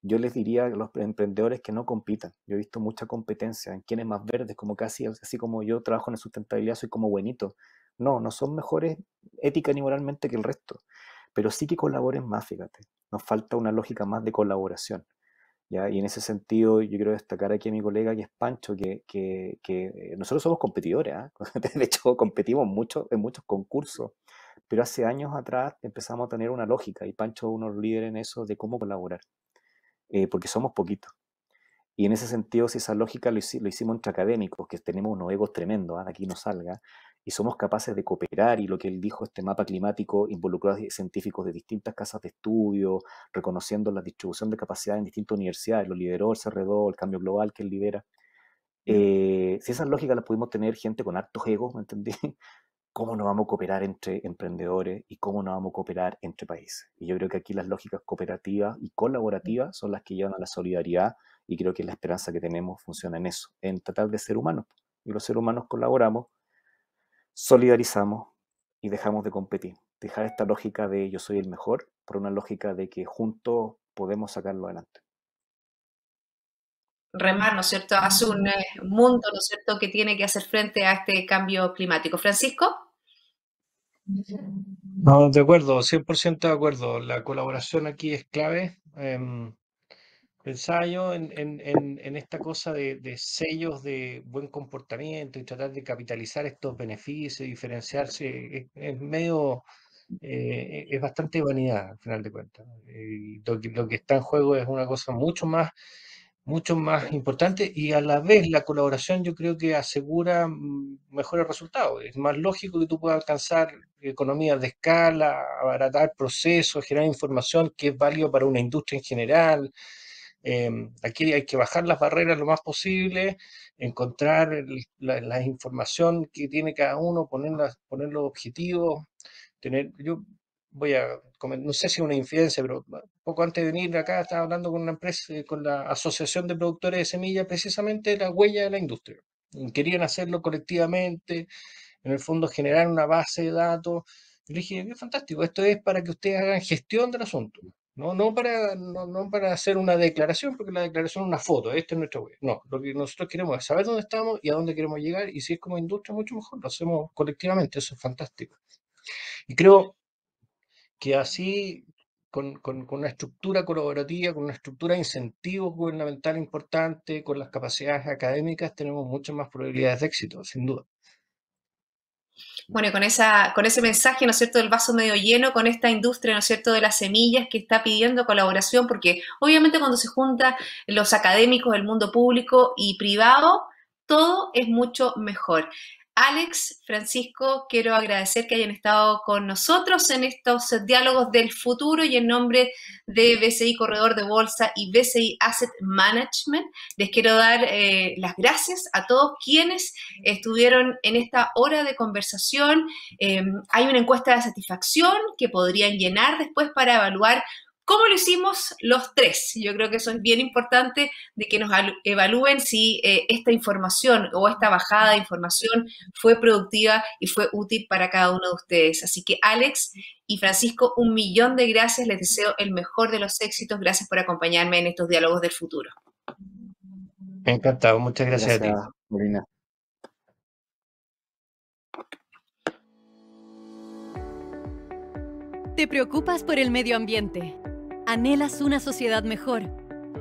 Speaker 5: yo les diría a los emprendedores que no compitan. Yo he visto mucha competencia en quién es más verde, como casi, así como yo trabajo en sustentabilidad, soy como buenito. No, no son mejores ética ni moralmente que el resto, pero sí que colaboren más, fíjate. Nos falta una lógica más de colaboración. ¿ya? Y en ese sentido, yo quiero destacar aquí a mi colega que es Pancho, que, eh, nosotros somos competidores, ¿ah? [laughs] de hecho competimos mucho en muchos concursos, pero hace años atrás empezamos a tener una lógica y Pancho es uno de en eso de cómo colaborar, eh, porque somos poquitos. Y en ese sentido, si esa lógica lo, hicimos entre académicos, que tenemos unos egos tremendos, ¿ah? aquí no salga, y somos capaces de cooperar, y lo que él dijo, este mapa climático involucró a científicos de distintas casas de estudio, reconociendo la distribución de capacidad en distintas universidades, lo lideró el CRDO, el cambio global que él lidera. Eh, si esas lógicas las pudimos tener gente con hartos egos, ¿me entendí? [laughs] ¿Cómo nos vamos a cooperar entre emprendedores y cómo no vamos a cooperar entre países? Y yo creo que aquí las lógicas cooperativas y mm. colaborativas son las que llevan a la solidaridad y creo que la esperanza que tenemos funciona en eso, en tratar de ser humanos. Y los seres humanos colaboramos solidarizamos y dejamos de competir. Dejar esta lógica de yo soy el mejor por una lógica de que juntos podemos sacarlo adelante.
Speaker 4: Remar, ¿no es cierto? Hace un eh, mundo, ¿no es cierto?, que tiene que hacer frente a este cambio climático. Francisco.
Speaker 6: No, de acuerdo, 100% de acuerdo. La colaboración aquí es clave. Em, Pensaba yo en, esta cosa de, sellos de buen comportamiento y tratar de capitalizar estos beneficios, diferenciarse, es, medio, eh, es bastante vanidad, al final de cuentas. lo que, está en juego es una cosa mucho más, mucho más importante y a la vez la colaboración yo creo que asegura mm, mejores resultados. Es más lógico que tú puedas alcanzar economías de escala, abaratar procesos, generar información que es válido para una industria en general Em, aquí hay que bajar las barreras lo más posible, encontrar la, información que tiene cada uno, poner los objetivos, tener, yo voy a, no sé si es una infidencia, pero poco antes de venir acá estaba hablando con una empresa, eh, con la Asociación de Productores de Semillas, precisamente la huella de la industria. Querían hacerlo colectivamente, en el fondo generar una base de datos. Yo le dije, qué fantástico, esto es para que ustedes hagan gestión del asunto. No, no, para, no, para hacer una declaración, porque la declaración es una foto, esta es nuestra web. No, lo que nosotros queremos es saber dónde estamos y a dónde queremos llegar, y si es como industria, mucho mejor, lo hacemos colectivamente, eso es fantástico. Y creo que así, con, una estructura colaborativa, con una estructura de incentivos gubernamental importante, con las capacidades académicas, tenemos muchas más probabilidades de éxito, sin duda.
Speaker 4: Bueno, con, esa, con ese mensaje, ¿no es cierto?, del vaso medio lleno, con esta industria, ¿no es cierto?, de las semillas que está pidiendo colaboración, porque obviamente cuando se junta los académicos, el mundo público y privado, todo es mucho mejor. Alex, Francisco, quiero agradecer que hayan estado con nosotros en estos diálogos del futuro y en nombre de BCI Corredor de Bolsa y BCI Asset Management, les quiero dar eh, las gracias a todos quienes estuvieron en esta hora de conversación. Eh, hay una encuesta de satisfacción que podrían llenar después para evaluar ¿Cómo lo hicimos los tres? Yo creo que eso es bien importante de que nos evalúen si eh, esta información o esta bajada de información fue productiva y fue útil para cada uno de ustedes. Así que Alex y Francisco, un millón de gracias. Les deseo el mejor de los éxitos. Gracias por acompañarme en estos diálogos del futuro.
Speaker 6: Encantado. Muchas gracias, a ti. Marina.
Speaker 1: ¿Te preocupas por el medio ambiente? anhelas una sociedad mejor.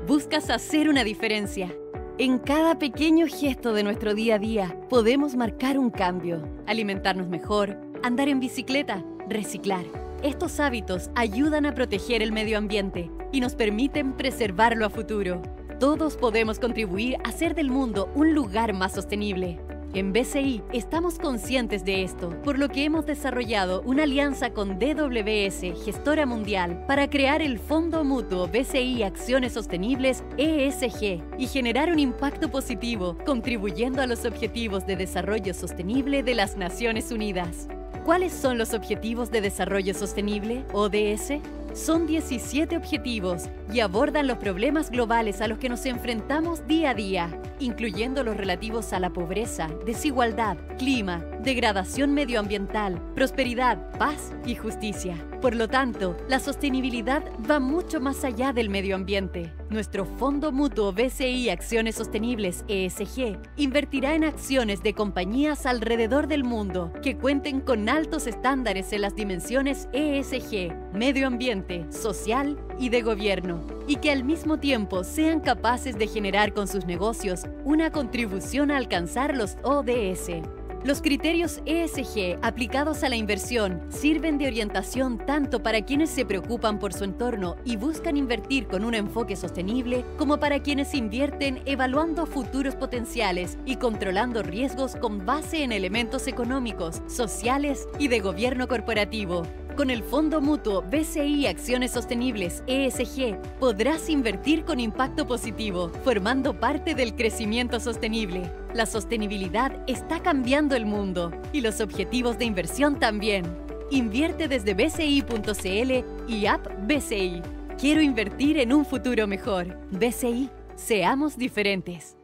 Speaker 1: Buscas hacer una diferencia. En cada pequeño gesto de nuestro día a día podemos marcar un cambio, alimentarnos mejor, andar en bicicleta, reciclar. Estos hábitos ayudan a proteger el medio ambiente y nos permiten preservarlo a futuro. Todos podemos contribuir a hacer del mundo un lugar más sostenible. En BCI estamos conscientes de esto, por lo que hemos desarrollado una alianza con DWS, gestora mundial, para crear el Fondo Mutuo BCI Acciones Sostenibles ESG y generar un impacto positivo, contribuyendo a los objetivos de desarrollo sostenible de las Naciones Unidas. ¿Cuáles son los Objetivos de Desarrollo Sostenible, ODS? Son 17 objetivos y abordan los problemas globales a los que nos enfrentamos día a día, incluyendo los relativos a la pobreza, desigualdad, clima, degradación medioambiental, prosperidad, paz y justicia. Por lo tanto, la sostenibilidad va mucho más allá del medio ambiente. Nuestro Fondo Mutuo BCI Acciones Sostenibles ESG invertirá en acciones de compañías alrededor del mundo que cuenten con altos estándares en las dimensiones ESG, medio ambiente, social y de gobierno, y que al mismo tiempo sean capaces de generar con sus negocios una contribución a alcanzar los ODS. Los criterios ESG aplicados a la inversión sirven de orientación tanto para quienes se preocupan por su entorno y buscan invertir con un enfoque sostenible, como para quienes invierten evaluando futuros potenciales y controlando riesgos con base en elementos económicos, sociales y de gobierno corporativo. Con el Fondo Mutuo BCI Acciones Sostenibles ESG podrás invertir con impacto positivo, formando parte del crecimiento sostenible. La sostenibilidad está cambiando el mundo y los objetivos de inversión también. Invierte desde bci.cl y app BCI. Quiero invertir en un futuro mejor. BCI, seamos diferentes.